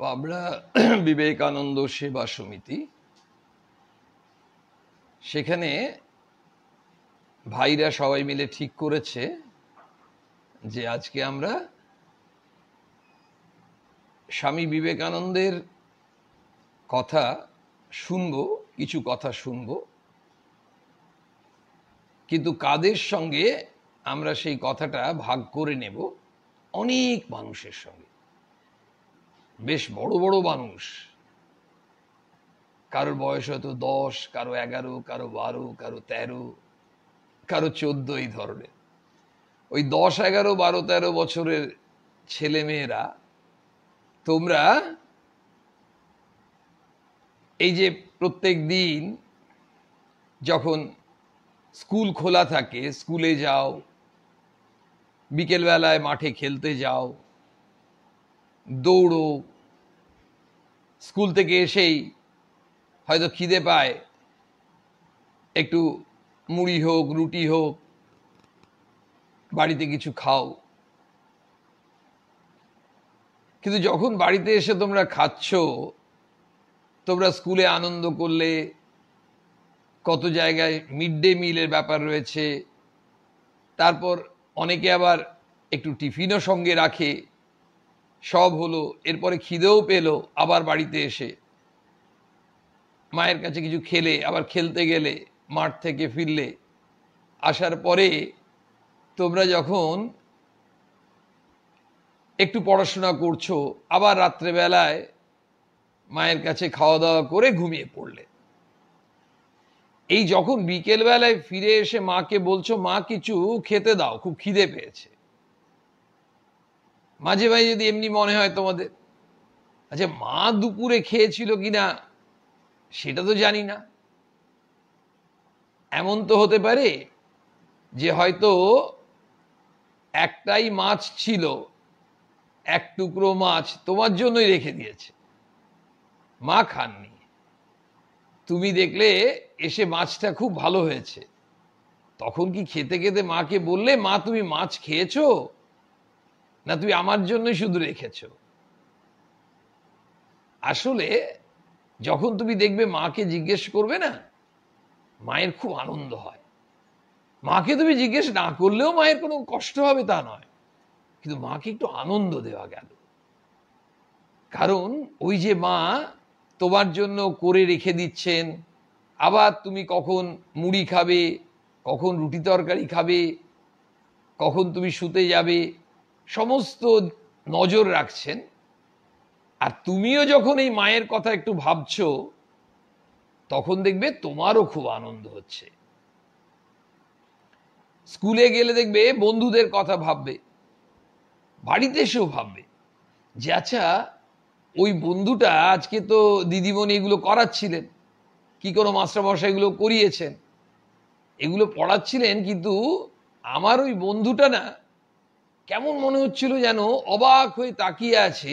পাবড়া বিবেকানন্দ সেবা সমিতি সেখানে ভাইরা সবাই মিলে ঠিক করেছে যে আজকে আমরা স্বামী বিবেকানন্দের কথা শুনব কিছু কথা শুনব কিন্তু কাদের সঙ্গে আমরা সেই কথাটা ভাগ করে নেব অনেক মানুষের সঙ্গে বেশ বড় বড় মানুষ কারোর বয়স হয়তো দশ কারো এগারো কারো বারো কারো তেরো কারো চোদ্দ এই ধরনের ওই দশ এগারো বারো তেরো বছরের ছেলে মেয়েরা তোমরা এই যে প্রত্যেক দিন যখন স্কুল খোলা থাকে স্কুলে যাও বিকেলবেলায় মাঠে খেলতে যাও দৌড়ো স্কুল থেকে এসেই হয়তো খিদে পায় একটু মুড়ি হোক রুটি হোক বাড়িতে কিছু খাও কিন্তু যখন বাড়িতে এসে তোমরা খাচ্ছ তোমরা স্কুলে আনন্দ করলে কত জায়গায় মিড ডে মিলের ব্যাপার রয়েছে তারপর অনেকে আবার একটু টিফিনও সঙ্গে রাখে সব হলো এরপরে খিদেও পেল আবার বাড়িতে এসে মায়ের কাছে কিছু খেলে আবার খেলতে গেলে মাঠ থেকে ফিরলে আসার পরে তোমরা যখন একটু পড়াশোনা করছো আবার রাত্রেবেলায় মায়ের কাছে খাওয়া দাওয়া করে ঘুমিয়ে পড়লে এই যখন বিকেলবেলায় ফিরে এসে মাকে বলছো মা কিছু খেতে দাও খুব খিদে পেয়েছে মাঝে মাঝে যদি এমনি মনে হয় তোমাদের আচ্ছা মা দুপুরে খেয়েছিল কিনা সেটা তো জানি না এমন তো হতে পারে যে হয়তো একটাই মাছ ছিল এক টুকরো মাছ তোমার জন্যই রেখে দিয়েছে মা খাননি তুমি দেখলে এসে মাছটা খুব ভালো হয়েছে তখন কি খেতে খেতে মাকে বললে মা তুমি মাছ খেয়েছো না তুমি আমার জন্য শুধু রেখেছ আসলে যখন তুমি দেখবে মাকে জিজ্ঞেস করবে না মায়ের খুব আনন্দ হয় মাকে তুমি জিজ্ঞেস না করলেও মায়ের কোনো কষ্ট হবে তা নয় কিন্তু মাকে একটু আনন্দ দেওয়া গেল কারণ ওই যে মা তোমার জন্য করে রেখে দিচ্ছেন আবার তুমি কখন মুড়ি খাবে কখন রুটি তরকারি খাবে কখন তুমি শুতে যাবে সমস্ত নজর রাখছেন আর তুমিও যখন এই মায়ের কথা একটু ভাবছ তখন দেখবে তোমারও খুব আনন্দ হচ্ছে স্কুলে গেলে দেখবে বন্ধুদের কথা ভাববে বাড়িতে এসেও ভাববে যে আচ্ছা ওই বন্ধুটা আজকে তো দিদিমণি এগুলো করাচ্ছিলেন কি কোনো মাস্টারমশাই এগুলো করিয়েছেন এগুলো পড়াচ্ছিলেন কিন্তু আমার ওই বন্ধুটা না কেমন মনে হচ্ছিল যেন অবাক হয়ে তাকিয়ে আছে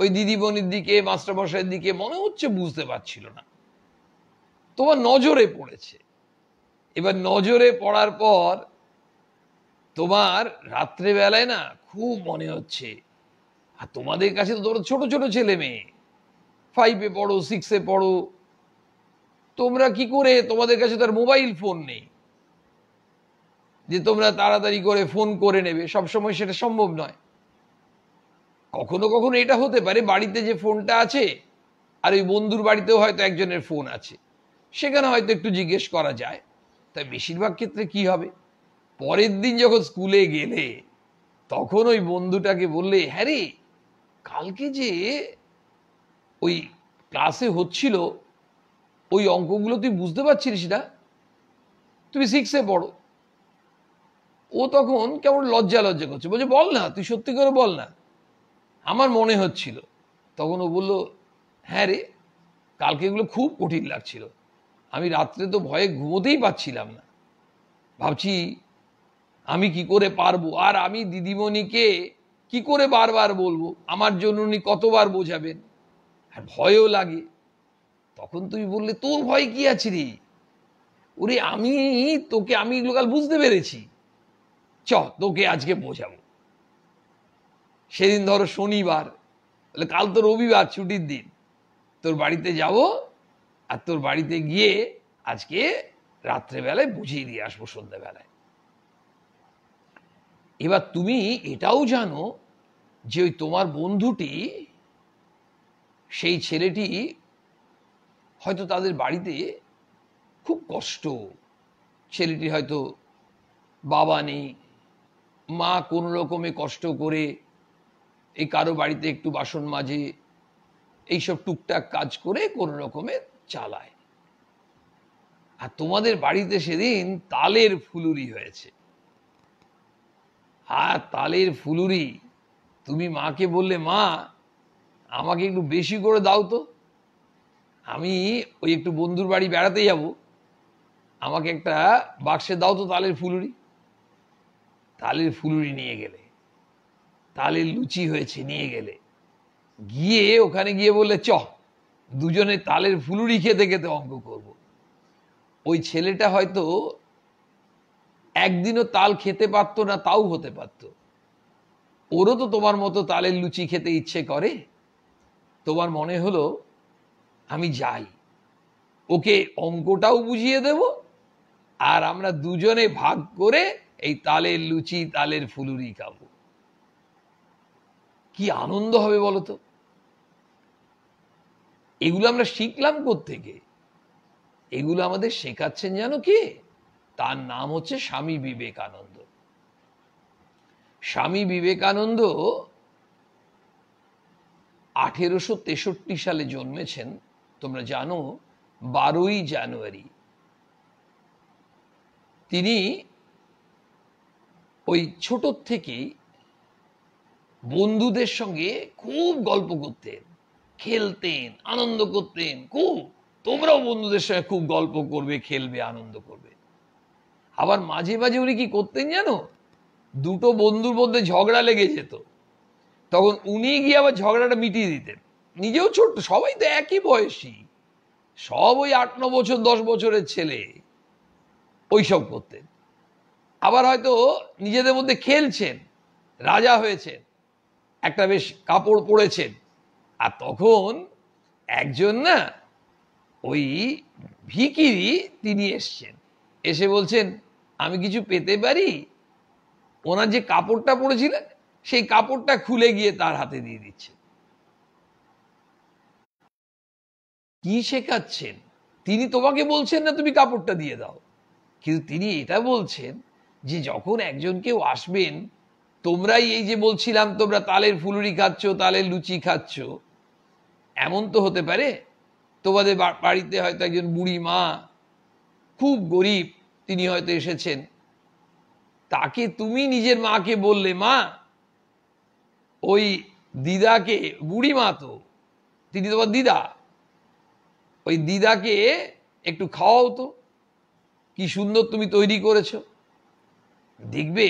ওই দিদি বোনের দিকে মাস্টারমশাইয়ের দিকে মনে হচ্ছে বুঝতে পারছিল না তোমার নজরে পড়েছে এবার নজরে পড়ার পর তোমার রাত্রেবেলায় না খুব মনে হচ্ছে আর তোমাদের কাছে তো ছোট ছোট ছেলে মেয়ে ফাইভে পড়ো সিক্সে পড়ো তোমরা কি করে তোমাদের কাছে তার মোবাইল ফোন নেই যে তোমরা তাড়াতাড়ি করে ফোন করে নেবে সবসময় সেটা সম্ভব নয় কখনো কখনো এটা হতে পারে বাড়িতে যে ফোনটা আছে আর ওই বন্ধুর বাড়িতেও হয়তো একজনের ফোন আছে সেখানে হয়তো একটু জিজ্ঞেস করা যায় তাই বেশিরভাগ ক্ষেত্রে কি হবে পরের দিন যখন স্কুলে গেলে তখন ওই বন্ধুটাকে বললে হ্যারে কালকে যে ওই ক্লাসে হচ্ছিল ওই অঙ্কগুলো তুই বুঝতে পারছিস না তুমি সিক্সে পড়ো ও তখন কেমন লজ্জা লজ্জা করছে বলছে বল না তুই সত্যি করে বল না আমার মনে হচ্ছিল তখন ও বলল হ্যাঁ রে কালকে এগুলো খুব কঠিন লাগছিল আমি রাত্রে তো ভয়ে ঘুমোতেই পাচ্ছিলাম না ভাবছি আমি কি করে পারবো আর আমি দিদিমণিকে কি করে বারবার বলবো আমার জন্য উনি কতবার বোঝাবেন আর ভয়ও লাগে তখন তুমি বললে তোর ভয় কি আছে রে ওরে আমি তোকে আমি এগুলো কাল বুঝতে পেরেছি চ তোকে আজকে পৌঁছাবো সেদিন ধরো শনিবার তাহলে কাল তো রবিবার ছুটির দিন তোর বাড়িতে যাব আর তোর বাড়িতে গিয়ে আজকে রাত্রেবেলায় বুঝিয়ে দিয়ে আসবো সন্ধ্যাবেলায় এবার তুমি এটাও জানো যে ওই তোমার বন্ধুটি সেই ছেলেটি হয়তো তাদের বাড়িতে খুব কষ্ট ছেলেটি হয়তো বাবা নেই মা কোন রকমে কষ্ট করে এই কারো বাড়িতে একটু বাসন মাজে এইসব টুকটাক কাজ করে কোন রকমে চালায় আর তোমাদের বাড়িতে সেদিন তালের ফুলুরি হয়েছে আর তালের ফুলুরি তুমি মাকে বললে মা আমাকে একটু বেশি করে দাও তো আমি ওই একটু বন্ধুর বাড়ি বেড়াতে যাব আমাকে একটা বাক্সে দাও তো তালের ফুলুরি তালের ফুলুরি নিয়ে গেলে তালের লুচি হয়েছে নিয়ে গেলে গিয়ে ওখানে গিয়ে বললে চ দুজনে তালের ফুলুরি খেতে খেতে অঙ্ক করব। ওই ছেলেটা হয়তো একদিনও তাল খেতে পারত না তাও হতে পারত ওরও তো তোমার মতো তালের লুচি খেতে ইচ্ছে করে তোমার মনে হলো আমি যাই ওকে অঙ্কটাও বুঝিয়ে দেব আর আমরা দুজনে ভাগ করে এই তালের লুচি তালের ফুলুরি খাব কি আনন্দ হবে বলতো এগুলো আমরা শিখলাম থেকে এগুলো আমাদের শেখাচ্ছেন জানো কি তার নাম হচ্ছে স্বামী বিবেকানন্দ স্বামী বিবেকানন্দ আঠেরোশো তেষট্টি সালে জন্মেছেন তোমরা জানো বারোই জানুয়ারি তিনি ওই ছোটোর থেকেই বন্ধুদের সঙ্গে খুব গল্প করতেন খেলতেন আনন্দ করতেন খুব তোমরাও বন্ধুদের সঙ্গে খুব গল্প করবে খেলবে আনন্দ করবে আবার মাঝে মাঝে উনি কি করতেন জানো দুটো বন্ধুর মধ্যে ঝগড়া লেগে যেত তখন উনি গিয়ে আবার ঝগড়াটা মিটিয়ে দিতেন নিজেও ছোট্ট সবাই তো একই বয়সী সব ওই আট ন বছর দশ বছরের ছেলে ওইসব করতেন আবার হয়তো নিজেদের মধ্যে খেলছেন রাজা হয়েছেন একটা বেশ কাপড় পরেছেন আর তখন একজন না ওই ভিকিরি তিনি এসছেন এসে বলছেন আমি কিছু পেতে পারি ওনার যে কাপড়টা পরেছিলেন সেই কাপড়টা খুলে গিয়ে তার হাতে দিয়ে দিচ্ছে কি শেখাচ্ছেন তিনি তোমাকে বলছেন না তুমি কাপড়টা দিয়ে দাও কিন্তু তিনি এটা বলছেন যে যখন একজন কেউ আসবেন তোমরাই এই যে বলছিলাম তোমরা তালের ফুলুরি খাচ্ছ তালের লুচি খাচ্ছ এমন তো হতে পারে তোমাদের বাড়িতে হয়তো একজন বুড়ি মা খুব গরিব তিনি হয়তো এসেছেন তাকে তুমি নিজের মাকে বললে মা ওই দিদাকে বুড়ি মা তো তিনি তোমার দিদা ওই দিদাকে একটু খাওয়াও তো কি সুন্দর তুমি তৈরি করেছো দেখবে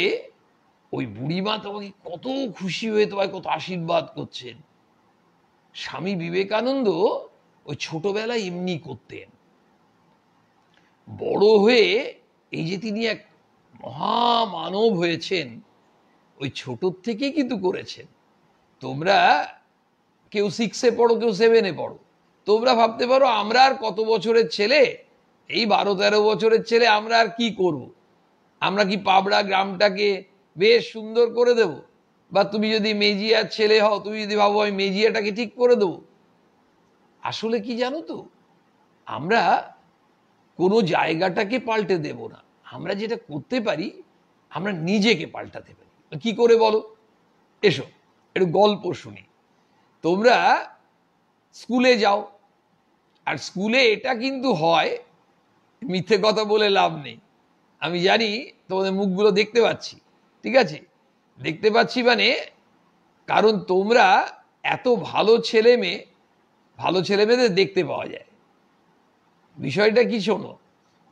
ওই বুড়িমা তোমাকে কত খুশি হয়ে তোমায় কত আশীর্বাদ করছেন স্বামী বিবেকানন্দ ওই ছোটবেলায় এমনি করতেন বড় হয়ে এই যে তিনি এক মহামানব হয়েছেন ওই ছোটোর থেকে কিন্তু করেছেন তোমরা কেউ সিক্সে পড়ো কেউ সেভেনে পড়ো তোমরা ভাবতে পারো আমরা আর কত বছরের ছেলে এই বারো তেরো বছরের ছেলে আমরা আর কি করবো আমরা কি পাবড়া গ্রামটাকে বেশ সুন্দর করে দেব বা তুমি যদি মেজিয়ার ছেলে হও তুমি যদি ভাবো আমি মেজিয়াটাকে ঠিক করে দেবো আসলে কি জানো তো আমরা কোনো জায়গাটাকে পাল্টে দেব না আমরা যেটা করতে পারি আমরা নিজেকে পাল্টাতে পারি কি করে বলো এসো একটু গল্প শুনি তোমরা স্কুলে যাও আর স্কুলে এটা কিন্তু হয় মিথ্যে কথা বলে লাভ নেই আমি জানি তোমাদের মুখগুলো দেখতে পাচ্ছি ঠিক আছে দেখতে পাচ্ছি মানে কারণ তোমরা এত ভালো ছেলে মেয়ে ভালো ছেলে মেয়েদের দেখতে পাওয়া যায় বিষয়টা কি শোনো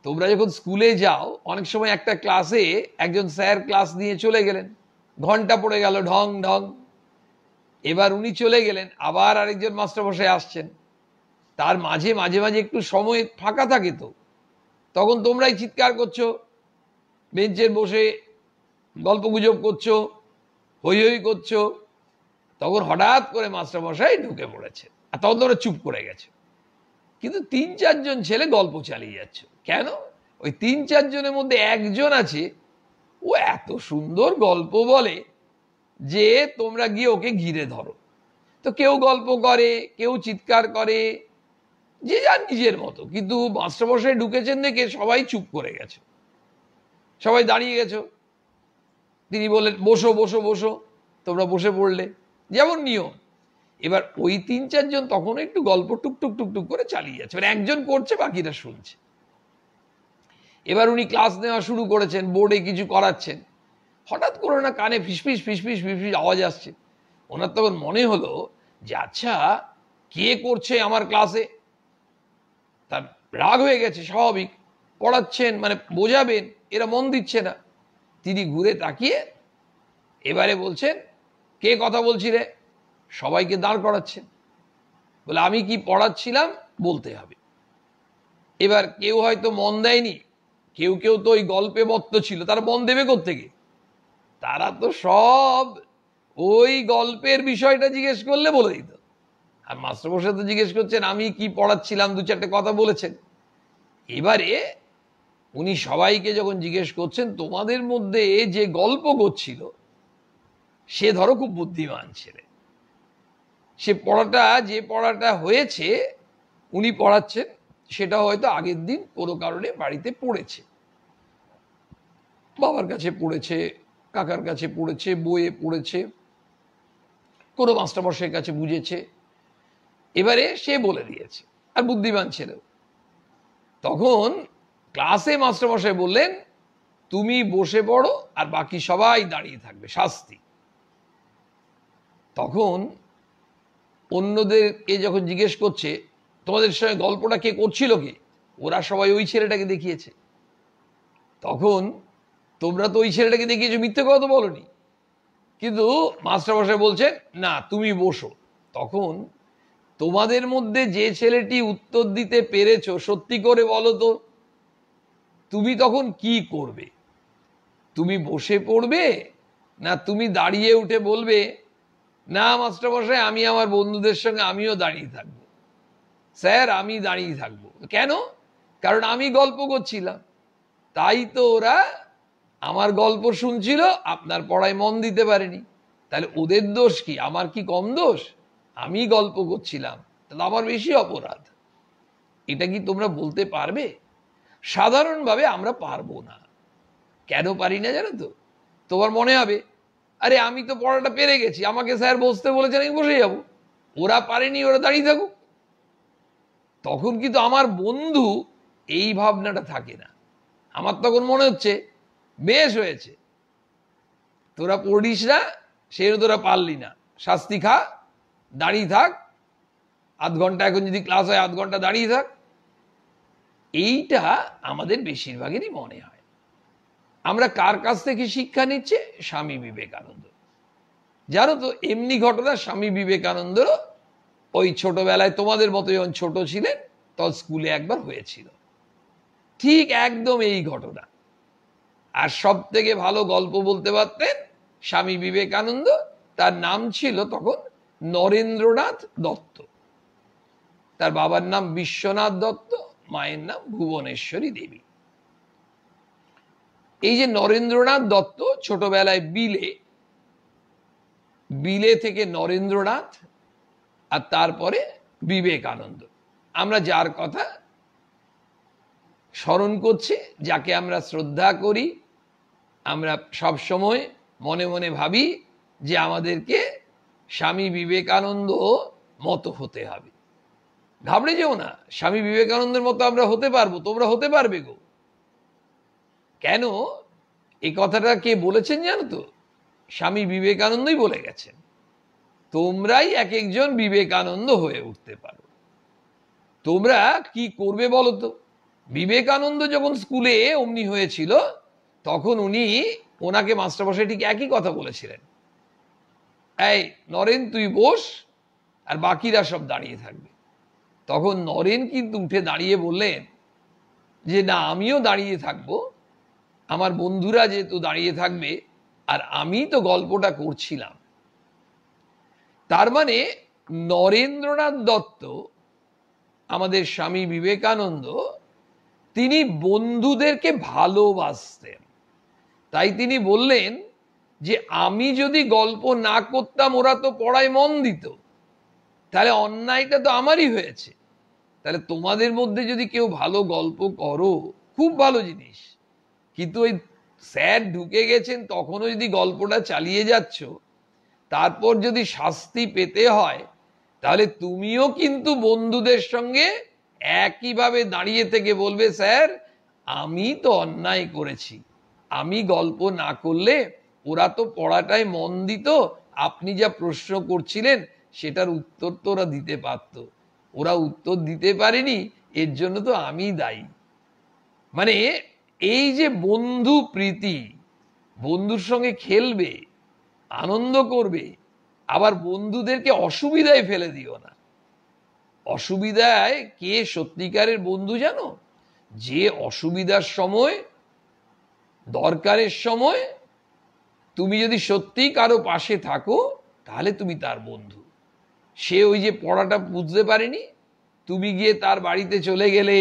তোমরা যখন স্কুলে যাও অনেক সময় একটা ক্লাসে একজন স্যার ক্লাস নিয়ে চলে গেলেন ঘন্টা পড়ে গেল ঢং ঢং এবার উনি চলে গেলেন আবার আরেকজন মাস্টারমশাই আসছেন তার মাঝে মাঝে মাঝে একটু সময় ফাঁকা থাকে তো তখন তোমরাই চিৎকার করছো বেঞ্চের বসে গল্প গুজব করছো হই হই করছো তখন হঠাৎ করে মাস্টারমশাই ঢুকে পড়েছে আর তখন তোমরা চুপ করে গেছে কিন্তু তিন চারজন ছেলে গল্প চালিয়ে যাচ্ছে কেন ওই তিন চারজনের মধ্যে একজন আছে ও এত সুন্দর গল্প বলে যে তোমরা গিয়ে ওকে ঘিরে ধরো তো কেউ গল্প করে কেউ চিৎকার করে যে যার নিজের মতো কিন্তু মাস্টারমশাই ঢুকেছেন দেখে সবাই চুপ করে গেছে সবাই দাঁড়িয়ে গেছো তিনি বললেন বসো বসো বসো তোমরা বসে পড়লে যেমন নিয়ম এবার ওই তিন চারজন তখন একটু গল্প টুকটুক টুকটুক করে চালিয়ে যাচ্ছে মানে একজন করছে বাকিরা শুনছে এবার উনি ক্লাস নেওয়া শুরু করেছেন বোর্ডে কিছু করাচ্ছেন হঠাৎ করে না কানে ফিসফিস ফিসফিস ফিসফিস আওয়াজ আসছে ওনার তখন মনে হলো যে আচ্ছা কে করছে আমার ক্লাসে তার রাগ হয়ে গেছে স্বাভাবিক পড়াচ্ছেন মানে বোঝাবেন এরা মন দিচ্ছে না তিনি ঘুরে তাকিয়ে এবারে বলছেন কে কথা বলছি রে সবাইকে দাঁড় করাচ্ছেন বলে আমি কি পড়াচ্ছিলাম বলতে হবে এবার কেউ হয়তো মন দেয়নি কেউ কেউ তো ওই গল্পে মত্ত ছিল তারা মন দেবে থেকে তারা তো সব ওই গল্পের বিষয়টা জিজ্ঞেস করলে বলে দিত আর মাস্টারমশাই তো জিজ্ঞেস করছেন আমি কি পড়াচ্ছিলাম দু চারটে কথা বলেছেন এবারে উনি সবাইকে যখন জিজ্ঞেস করছেন তোমাদের মধ্যে যে গল্প করছিল সে ধরো খুব বুদ্ধিমান ছেলে সে পড়াটা যে পড়াটা হয়েছে উনি পড়াচ্ছেন সেটা হয়তো আগের দিন কোনো কারণে বাড়িতে পড়েছে বাবার কাছে পড়েছে কাকার কাছে পড়েছে বইয়ে পড়েছে কোনো মাস্টারমশাইয়ের কাছে বুঝেছে এবারে সে বলে দিয়েছে আর বুদ্ধিমান ছেলেও তখন ক্লাসে মাস্টারমশাই বললেন তুমি বসে পড়ো আর বাকি সবাই দাঁড়িয়ে থাকবে শাস্তি তখন অন্যদেরকে যখন জিজ্ঞেস করছে তোমাদের সঙ্গে গল্পটা কে করছিল কে ওরা সবাই ওই ছেলেটাকে দেখিয়েছে তখন তোমরা তো ওই ছেলেটাকে দেখিয়েছো মিথ্যে কথা তো বলনি কিন্তু মাস্টারমশাই বলছেন না তুমি বসো তখন তোমাদের মধ্যে যে ছেলেটি উত্তর দিতে পেরেছ সত্যি করে বলো তো তুমি তখন কি করবে তুমি বসে পড়বে না তুমি দাঁড়িয়ে উঠে বলবে না মাস্টারমশাই আমি আমার বন্ধুদের সঙ্গে আমিও দাঁড়িয়ে থাকব স্যার আমি দাঁড়িয়ে থাকব কেন কারণ আমি গল্প করছিলাম তাই তো ওরা আমার গল্প শুনছিল আপনার পড়ায় মন দিতে পারেনি তাহলে ওদের দোষ কি আমার কি কম দোষ আমি গল্প করছিলাম তাহলে আমার বেশি অপরাধ এটা কি তোমরা বলতে পারবে সাধারণভাবে আমরা পারবো না কেন পারি না জানো তো তোমার মনে হবে আরে আমি তো পড়াটা পেরে গেছি আমাকে স্যার বসতে বলেছেন আমি বসে যাব ওরা পারেনি ওরা দাঁড়িয়ে থাকুক তখন কিন্তু আমার বন্ধু এই ভাবনাটা থাকে না আমার তখন মনে হচ্ছে বেশ হয়েছে তোরা পড়িস না সে তোরা পারলি না শাস্তি খা দাঁড়িয়ে থাক আধ ঘন্টা এখন যদি ক্লাস হয় আধ ঘন্টা দাঁড়িয়ে থাক এইটা আমাদের বেশিরভাগেরই মনে হয় আমরা কার কাছ থেকে শিক্ষা নিচ্ছে স্বামী বিবেকানন্দ জানো তো এমনি ঘটনা স্বামী বিবেকানন্দ ওই ছোটবেলায় তোমাদের মতো যখন ছোট ছিলেন তখন স্কুলে একবার হয়েছিল ঠিক একদম এই ঘটনা আর সব থেকে ভালো গল্প বলতে পারতেন স্বামী বিবেকানন্দ তার নাম ছিল তখন নরেন্দ্রনাথ দত্ত তার বাবার নাম বিশ্বনাথ দত্ত মায়ের নাম ভুবনেশ্বরী দেবী এই যে নরেন্দ্রনাথ দত্ত ছোটবেলায় বিলে বিলে থেকে নরেন্দ্রনাথ আর তারপরে বিবেকানন্দ আমরা যার কথা স্মরণ করছি যাকে আমরা শ্রদ্ধা করি আমরা সব সময় মনে মনে ভাবি যে আমাদেরকে স্বামী বিবেকানন্দ মত হতে হবে ঘাবড়ে যেও না স্বামী বিবেকানন্দের মতো আমরা হতে পারবো তোমরা হতে পারবে গো কেন এই কথাটা কে বলেছেন জানো তো স্বামী বিবেকানন্দই বলে গেছেন তোমরাই এক একজন বিবেকানন্দ হয়ে উঠতে পারো তোমরা কি করবে বলো তো বিবেকানন্দ যখন স্কুলে অমনি হয়েছিল তখন উনি ওনাকে মাস্টারমশাই ঠিক একই কথা বলেছিলেন এই নরেন তুই বস আর বাকিরা সব দাঁড়িয়ে থাকবে তখন নরেন কিন্তু উঠে দাঁড়িয়ে বললেন যে না আমিও দাঁড়িয়ে থাকব আমার বন্ধুরা যেহেতু দাঁড়িয়ে থাকবে আর আমি তো গল্পটা করছিলাম তার মানে নরেন্দ্রনাথ দত্ত আমাদের স্বামী বিবেকানন্দ তিনি বন্ধুদেরকে ভালোবাসতেন তাই তিনি বললেন যে আমি যদি গল্প না করতাম ওরা তো পড়ায় মন দিত তাহলে অন্যায়টা তো আমারই হয়েছে তাহলে তোমাদের মধ্যে যদি কেউ ভালো গল্প করো খুব ভালো জিনিস কিন্তু ওই স্যার ঢুকে গেছেন তখনও যদি গল্পটা চালিয়ে যাচ্ছ তারপর যদি শাস্তি পেতে হয় তাহলে তুমিও কিন্তু বন্ধুদের সঙ্গে একইভাবে দাঁড়িয়ে থেকে বলবে স্যার আমি তো অন্যায় করেছি আমি গল্প না করলে ওরা তো পড়াটায় মন দিত আপনি যা প্রশ্ন করছিলেন সেটার উত্তর তো ওরা দিতে পারতো ওরা উত্তর দিতে পারেনি এর জন্য তো আমি দায়ী মানে এই যে বন্ধু প্রীতি বন্ধুর সঙ্গে খেলবে আনন্দ করবে আবার বন্ধুদেরকে অসুবিধায় ফেলে দিও না অসুবিধায় কে সত্যিকারের বন্ধু জানো যে অসুবিধার সময় দরকারের সময় তুমি যদি সত্যি কারো পাশে থাকো তাহলে তুমি তার বন্ধু সে ওই যে পড়াটা বুঝতে পারেনি তুমি গিয়ে তার বাড়িতে চলে গেলে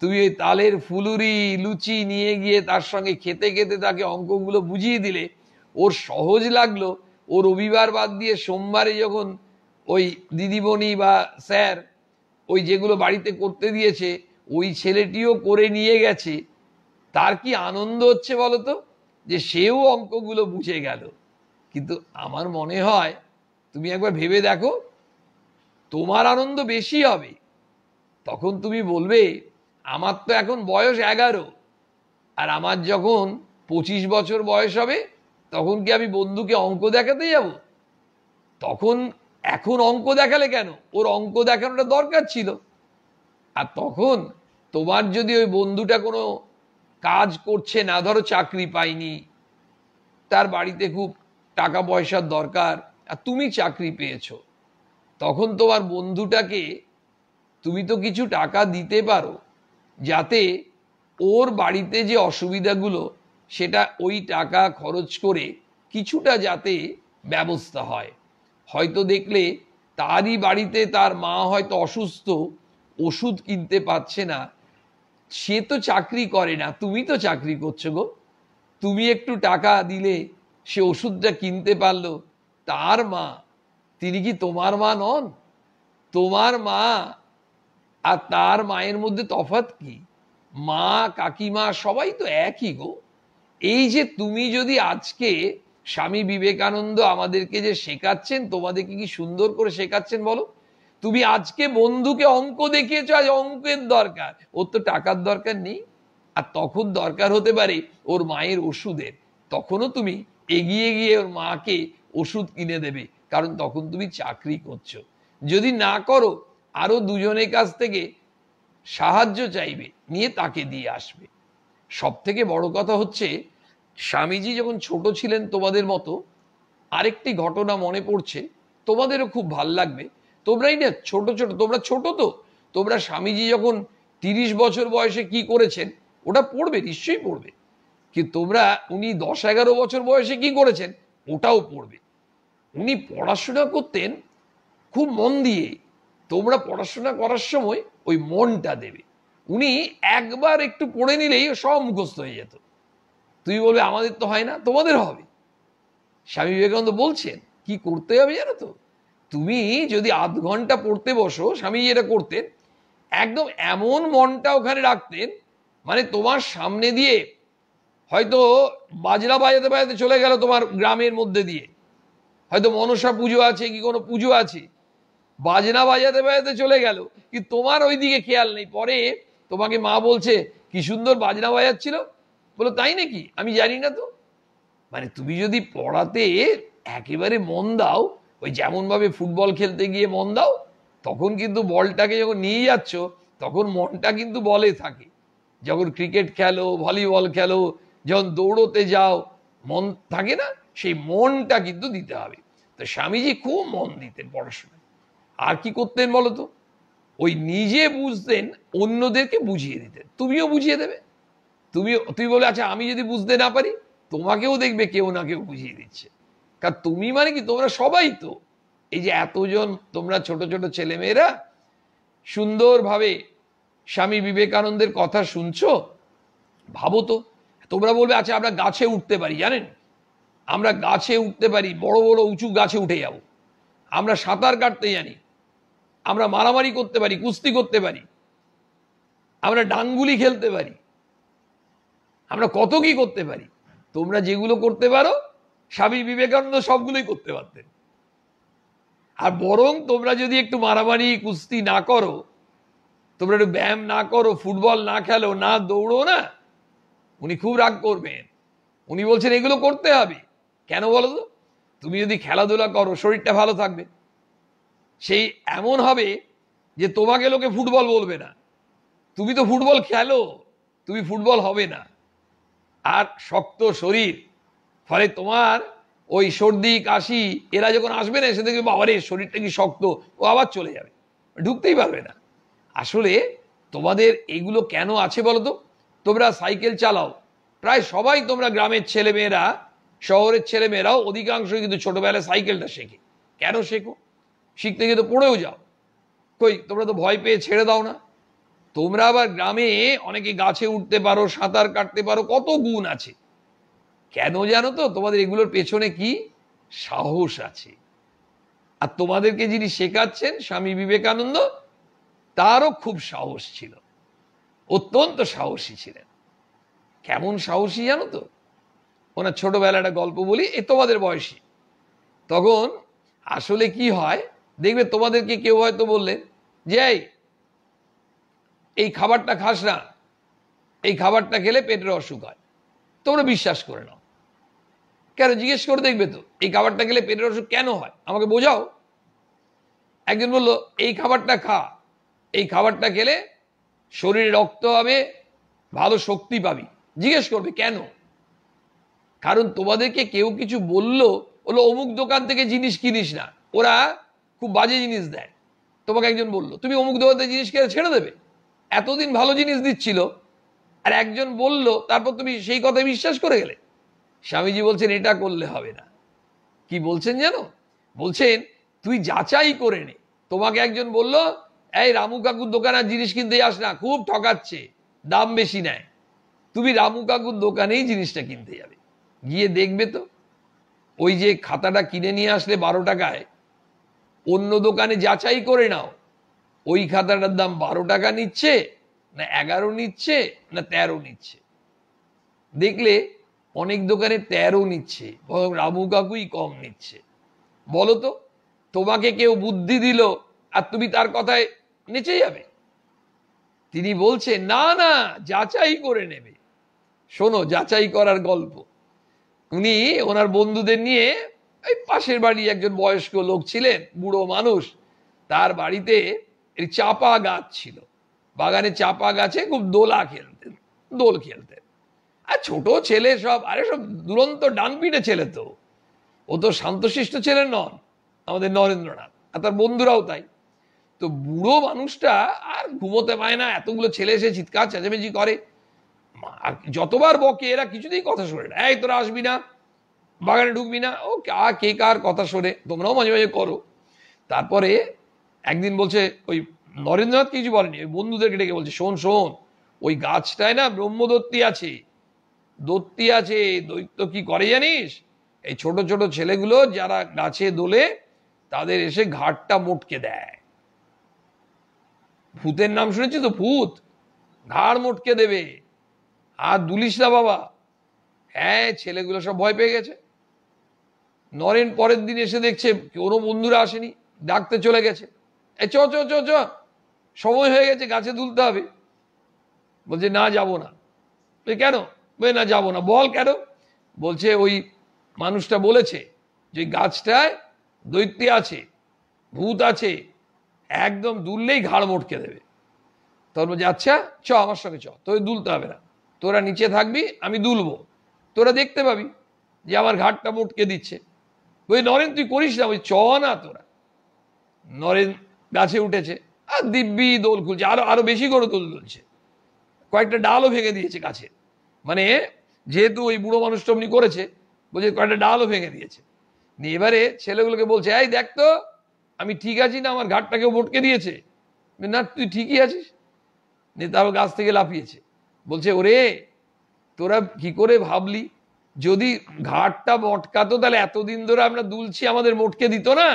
তুমি ওই তালের ফুলুরি লুচি নিয়ে গিয়ে তার সঙ্গে খেতে খেতে তাকে অঙ্কগুলো বুঝিয়ে দিলে ওর সহজ লাগলো ও রবিবার বাদ দিয়ে সোমবারে যখন ওই দিদিমণি বা স্যার ওই যেগুলো বাড়িতে করতে দিয়েছে ওই ছেলেটিও করে নিয়ে গেছে তার কি আনন্দ হচ্ছে বলতো যে সেও অঙ্কগুলো বুঝে গেল কিন্তু আমার মনে হয় তুমি একবার ভেবে দেখো তোমার আনন্দ বেশি হবে তখন তুমি বলবে আমার তো এখন বয়স এগারো আর আমার যখন পঁচিশ বছর বয়স হবে তখন কি আমি বন্ধুকে অঙ্ক দেখাতে যাব তখন এখন অঙ্ক দেখালে কেন ওর অঙ্ক দেখানোটা দরকার ছিল আর তখন তোমার যদি ওই বন্ধুটা কোনো কাজ করছে না ধরো চাকরি পায়নি তার বাড়িতে খুব টাকা পয়সার দরকার আর তুমি চাকরি পেয়েছো তখন তোমার বন্ধুটাকে তুমি তো কিছু টাকা দিতে পারো যাতে ওর বাড়িতে যে অসুবিধাগুলো সেটা ওই টাকা খরচ করে কিছুটা যাতে ব্যবস্থা হয় হয়তো দেখলে তারই বাড়িতে তার মা হয়তো অসুস্থ ওষুধ কিনতে পারছে না সে তো চাকরি করে না তুমি তো চাকরি করছো গো তুমি একটু টাকা দিলে সে ওষুধটা কিনতে পারলো তার মা তিনি কি তোমার মা নন তোমার মা আর তার মায়ের মধ্যে তফাত কি মা কাকিমা সবাই তো একই গো এই যে তুমি যদি আজকে স্বামী বিবেকানন্দ আমাদেরকে যে শেখাচ্ছেন তোমাদেরকে কি সুন্দর করে শেখাচ্ছেন বলো তুমি আজকে বন্ধুকে অঙ্ক দেখিয়েছ আজ অঙ্কের দরকার ওর তো টাকার দরকার নেই আর তখন দরকার হতে পারে ওর মায়ের ওষুধের তখনও তুমি এগিয়ে গিয়ে ওর মাকে ওষুধ কিনে দেবে কারণ তখন তুমি চাকরি করছো যদি না করো আরও দুজনের কাছ থেকে সাহায্য চাইবে নিয়ে তাকে দিয়ে আসবে সব থেকে বড় কথা হচ্ছে স্বামীজি যখন ছোট ছিলেন তোমাদের মতো আরেকটি ঘটনা মনে পড়ছে তোমাদেরও খুব ভাল লাগবে তোমরাই না ছোট ছোট তোমরা ছোট তো তোমরা স্বামীজি যখন তিরিশ বছর বয়সে কি করেছেন ওটা পড়বে নিশ্চয়ই পড়বে কি তোমরা উনি দশ এগারো বছর বয়সে কি করেছেন ওটাও পড়বে উনি পড়াশোনা করতেন খুব মন দিয়ে তোমরা পড়াশোনা করার সময় ওই মনটা দেবে উনি একবার একটু পড়ে নিলেই সব মুখস্থ হয়ে যেত তুই বলবে আমাদের তো হয় না তোমাদের হবে স্বামী বিবেকানন্দ বলছেন কি করতে হবে জানো তো তুমি যদি আধ ঘন্টা পড়তে বসো স্বামী যেটা করতেন একদম এমন মনটা ওখানে রাখতেন মানে তোমার সামনে দিয়ে হয়তো বাজরা বাজাতে বাজাতে চলে গেল তোমার গ্রামের মধ্যে দিয়ে হয়তো মনসা পুজো আছে কি কোনো পুজো আছে বাজনা বাজাতে বাজাতে চলে গেল কি তোমার ওই দিকে খেয়াল নেই পরে তোমাকে মা বলছে কি সুন্দর বাজনা বাজাচ্ছিল বলো তাই নাকি আমি জানি না তো মানে তুমি যদি পড়াতে একেবারে মন দাও ওই যেমনভাবে ফুটবল খেলতে গিয়ে মন দাও তখন কিন্তু বলটাকে যখন নিয়ে যাচ্ছ তখন মনটা কিন্তু বলে থাকে যখন ক্রিকেট খেলো ভলিবল খেলো যখন দৌড়োতে যাও মন থাকে না সেই মনটা কিন্তু দিতে হবে তো স্বামীজি খুব মন দিতেন পড়াশোনায় আর কি করতেন বলতো ওই নিজে বুঝতেন অন্যদেরকে বুঝিয়ে দিতেন তুমিও বুঝিয়ে দেবে তুমি তুমি বলে আচ্ছা আমি যদি বুঝতে না পারি তোমাকেও দেখবে কেউ না কেউ বুঝিয়ে দিচ্ছে কারণ তুমি মানে কি তোমরা সবাই তো এই যে এতজন তোমরা ছোট ছোট ছেলেমেয়েরা সুন্দরভাবে স্বামী বিবেকানন্দের কথা শুনছো ভাবো তো তোমরা বলবে আচ্ছা আমরা গাছে উঠতে পারি জানেন আমরা গাছে উঠতে পারি বড় বড় উঁচু গাছে উঠে যাব আমরা সাঁতার কাটতে জানি আমরা মারামারি করতে পারি কুস্তি করতে পারি আমরা ডাঙ্গুলি খেলতে পারি আমরা কত কি করতে পারি তোমরা যেগুলো করতে পারো স্বামী বিবেকানন্দ সবগুলোই করতে পারতেন আর বরং তোমরা যদি একটু মারামারি কুস্তি না করো তোমরা একটু ব্যায়াম না করো ফুটবল না খেলো না দৌড়ো না উনি খুব রাগ করবেন উনি বলছেন এগুলো করতে হবে কেন বলো তো তুমি যদি খেলাধুলা করো শরীরটা ভালো থাকবে সেই এমন হবে যে তোমাকে লোকে ফুটবল বলবে না তুমি তো ফুটবল খেলো তুমি ফুটবল হবে না আর শক্ত শরীর ফলে তোমার ওই সর্দি কাশি এরা যখন আসবে না এসে দেখবে বাবার শরীরটা কি শক্ত ও আবার চলে যাবে ঢুকতেই পারবে না আসলে তোমাদের এগুলো কেন আছে বলো তো তোমরা সাইকেল চালাও প্রায় সবাই তোমরা গ্রামের ছেলেমেয়েরা শহরের ছেলেমেয়েরাও অধিকাংশ কিন্তু ছোটবেলায় সাইকেলটা শেখে কেন শেখো শিখতে গিয়ে তো পড়েও যাও কই তোমরা তো ভয় পেয়ে ছেড়ে দাও না তোমরা আবার গ্রামে অনেকে গাছে উঠতে পারো সাঁতার কাটতে পারো কত গুণ আছে কেন জানো তো তোমাদের এগুলোর পেছনে কি সাহস আছে আর তোমাদেরকে যিনি শেখাচ্ছেন স্বামী বিবেকানন্দ তারও খুব সাহস ছিল অত্যন্ত সাহসী ছিলেন কেমন সাহসী জানো তো ওনার ছোটবেলা একটা গল্প বলি এ তোমাদের বয়সে তখন আসলে কি হয় দেখবে তোমাদেরকে কেউ হয়তো বললে যে এই খাবারটা খাস না এই খাবারটা খেলে পেটের অসুখ হয় তোমরা বিশ্বাস করে নাও কেন জিজ্ঞেস করে দেখবে তো এই খাবারটা খেলে পেটের অসুখ কেন হয় আমাকে বোঝাও একজন বললো এই খাবারটা খা এই খাবারটা খেলে শরীরে রক্ত হবে ভালো শক্তি পাবি জিজ্ঞেস করবে কেন কারণ তোমাদেরকে কেউ কিছু বলল বলো অমুক দোকান থেকে জিনিস কিনিস না ওরা খুব বাজে জিনিস দেয় তোমাকে একজন বলল তুমি অমুক দোকান থেকে জিনিস কিনে ছেড়ে দেবে এতদিন ভালো জিনিস দিচ্ছিল আর একজন বলল তারপর তুমি সেই কথা বিশ্বাস করে গেলে স্বামীজি বলছেন এটা করলে হবে না কি বলছেন যেন বলছেন তুই যাচাই করে নে তোমাকে একজন বলল এই রামু কাকুর দোকান আর জিনিস কিনতে যাস না খুব ঠকাচ্ছে দাম বেশি নেয় তুমি রামু কাকুর দোকানেই জিনিসটা কিনতে যাবে গিয়ে দেখবে তো ওই যে খাতাটা কিনে নিয়ে আসলে বারো টাকায় অন্য দোকানে যাচাই করে নাও ওই খাতাটার দাম বারো টাকা নিচ্ছে না এগারো নিচ্ছে না তেরো নিচ্ছে দেখলে অনেক দোকানে তেরো নিচ্ছে রামু কাকুই কম নিচ্ছে বলো তো তোমাকে কেউ বুদ্ধি দিল আর তুমি তার কথায় নেচে যাবে তিনি বলছে না না যাচাই করে নেবে শোনো যাচাই করার গল্প উনি ওনার বন্ধুদের নিয়ে এই পাশের বাড়ি একজন বয়স্ক লোক ছিলেন বুড়ো মানুষ তার বাড়িতে এই চাপা গাছ ছিল বাগানে চাপা গাছে খুব দোলা খেলতেন দোল খেলতেন আর ছোট ছেলে সব আরে সব দুরন্ত ডানপিটে ছেলে তো ও তো শান্তশিষ্ট ছেলে নন আমাদের নরেন্দ্রনাথ আর তার বন্ধুরাও তাই তো বুড়ো মানুষটা আর ঘুমোতে পায় না এতগুলো ছেলে এসে চিৎকার চেঁচামেচি করে যতবার বকে এরা কিছুতেই কথা শোনে না এই তোরা আসবি না বাগানে ঢুকবি না ও কে কার কথা শোনে তোমরাও মাঝে মাঝে করো তারপরে একদিন বলছে ওই নরেন্দ্রনাথ কিছু বলেনি ওই বন্ধুদেরকে ডেকে বলছে শোন শোন ওই গাছটায় না ব্রহ্মদত্তি আছে দত্তি আছে দৈত্য কি করে জানিস এই ছোট ছোট ছেলেগুলো যারা গাছে দোলে তাদের এসে ঘাটটা মোটকে দেয় ভূতের নাম শুনেছি তো ভূত ঘাড় মোটকে দেবে আর দুলিস না বাবা হ্যাঁ ছেলেগুলো সব ভয় পেয়ে গেছে নরেন পরের দিন এসে দেখছে কোনো বন্ধুরা আসেনি ডাকতে চলে গেছে এ চ চ চ চ সময় হয়ে গেছে গাছে তুলতে হবে বলছে না যাব না কেন বলে না যাব না বল কেন বলছে ওই মানুষটা বলেছে যে গাছটায় দৈত্য আছে ভূত আছে একদম দুললেই ঘাড় মোটকে দেবে তখন বলছে আচ্ছা চ আমার সঙ্গে চ তোকে দুলতে হবে না তোরা নিচে থাকবি আমি দুলবো তোরা দেখতে পাবি যে আমার ঘাটটা মোটকে দিচ্ছে ওই নরেন তুই করিস না ওই চ না তোরা নরেন গাছে উঠেছে আর দিব্যি দোল খুলছে আরো আরো বেশি করে দোল দুলছে কয়েকটা ডালও ভেঙে দিয়েছে গাছে মানে যেহেতু ওই বুড়ো মানুষটা অমনি করেছে বলছে কয়েকটা ডালও ভেঙে দিয়েছে এবারে ছেলেগুলোকে বলছে এই দেখ তো আমি ঠিক আছি না আমার ঘাটটাকেও ভটকে দিয়েছে না তুই ঠিকই আছিস নিয়ে তারপর গাছ থেকে লাফিয়েছে বলছে ওরে তোরা কি করে ভাবলি যদি ঘাটটা মটকাতো তাহলে এতদিন ধরে আমরা দুলছি আমাদের মোটকে দিত না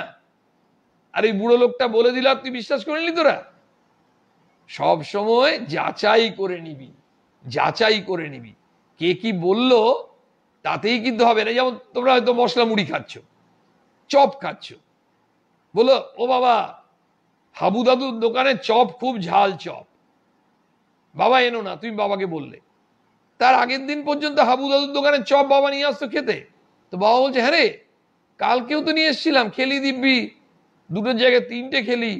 আর এই বুড়ো লোকটা বলে দিল তুই বিশ্বাস করে নিলি তোরা সব সময় যাচাই করে নিবি যাচাই করে নিবি কে কি বলল তাতেই কিন্তু হবে না যেমন তোমরা হয়তো মশলা মুড়ি খাচ্ছ চপ খাচ্ছ বলো ও বাবা হাবুদাদুর দোকানে চপ খুব ঝাল চপ বাবা এনো না তুমি বাবাকে বললে তার আগের দিন পর্যন্ত হাবু দাদুর দোকানে চপ বাবা নিয়ে আসতো খেতে তো বাবা বলছে হ্যাঁ রে কালকেও তো নিয়ে এসেছিলাম খেলি দিব্যি দুটোর জায়গায় তিনটে খেলি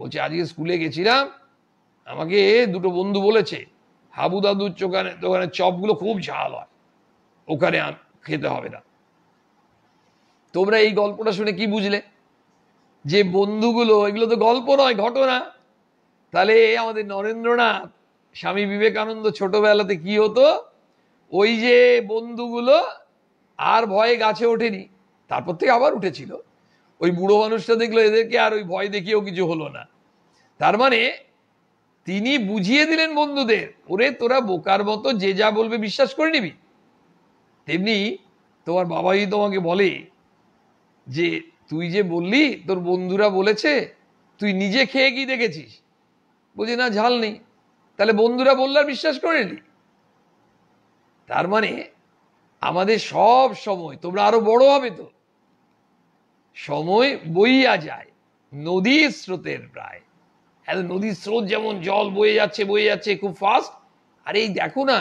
বলছে আজকে স্কুলে গেছিলাম আমাকে দুটো বন্ধু বলেছে হাবু দাদুর চোখানে দোকানে চপগুলো খুব ঝাল হয় ওখানে খেতে হবে না তোমরা এই গল্পটা শুনে কি বুঝলে যে বন্ধুগুলো এগুলো তো গল্প নয় ঘটনা তাহলে আমাদের নরেন্দ্রনাথ স্বামী বিবেকানন্দ ছোটবেলাতে কি হতো ওই যে বন্ধুগুলো আর ভয়ে গাছে ওঠেনি তারপর থেকে আবার উঠেছিল ওই বুড়ো মানুষটা দেখলো এদেরকে আর ওই ভয় দেখিয়েও কিছু হলো না তার মানে তিনি বুঝিয়ে দিলেন বন্ধুদের ওরে তোরা বোকার মতো যে যা বলবে বিশ্বাস করে নিবি তেমনি তোমার বাবাই তোমাকে বলে যে তুই যে বললি তোর বন্ধুরা বলেছে তুই নিজে খেয়ে কি দেখেছিস বুঝি না ঝাল নেই তাহলে বন্ধুরা বললে আর বিশ্বাস করেনি তার মানে আমাদের সব সময় তোমরা আরো বড় হবে তো সময় বইয়া যায় নদী স্রোতের প্রায় হ্যাঁ নদীর স্রোত যেমন জল বয়ে যাচ্ছে বয়ে যাচ্ছে খুব ফাস্ট আর এই দেখো না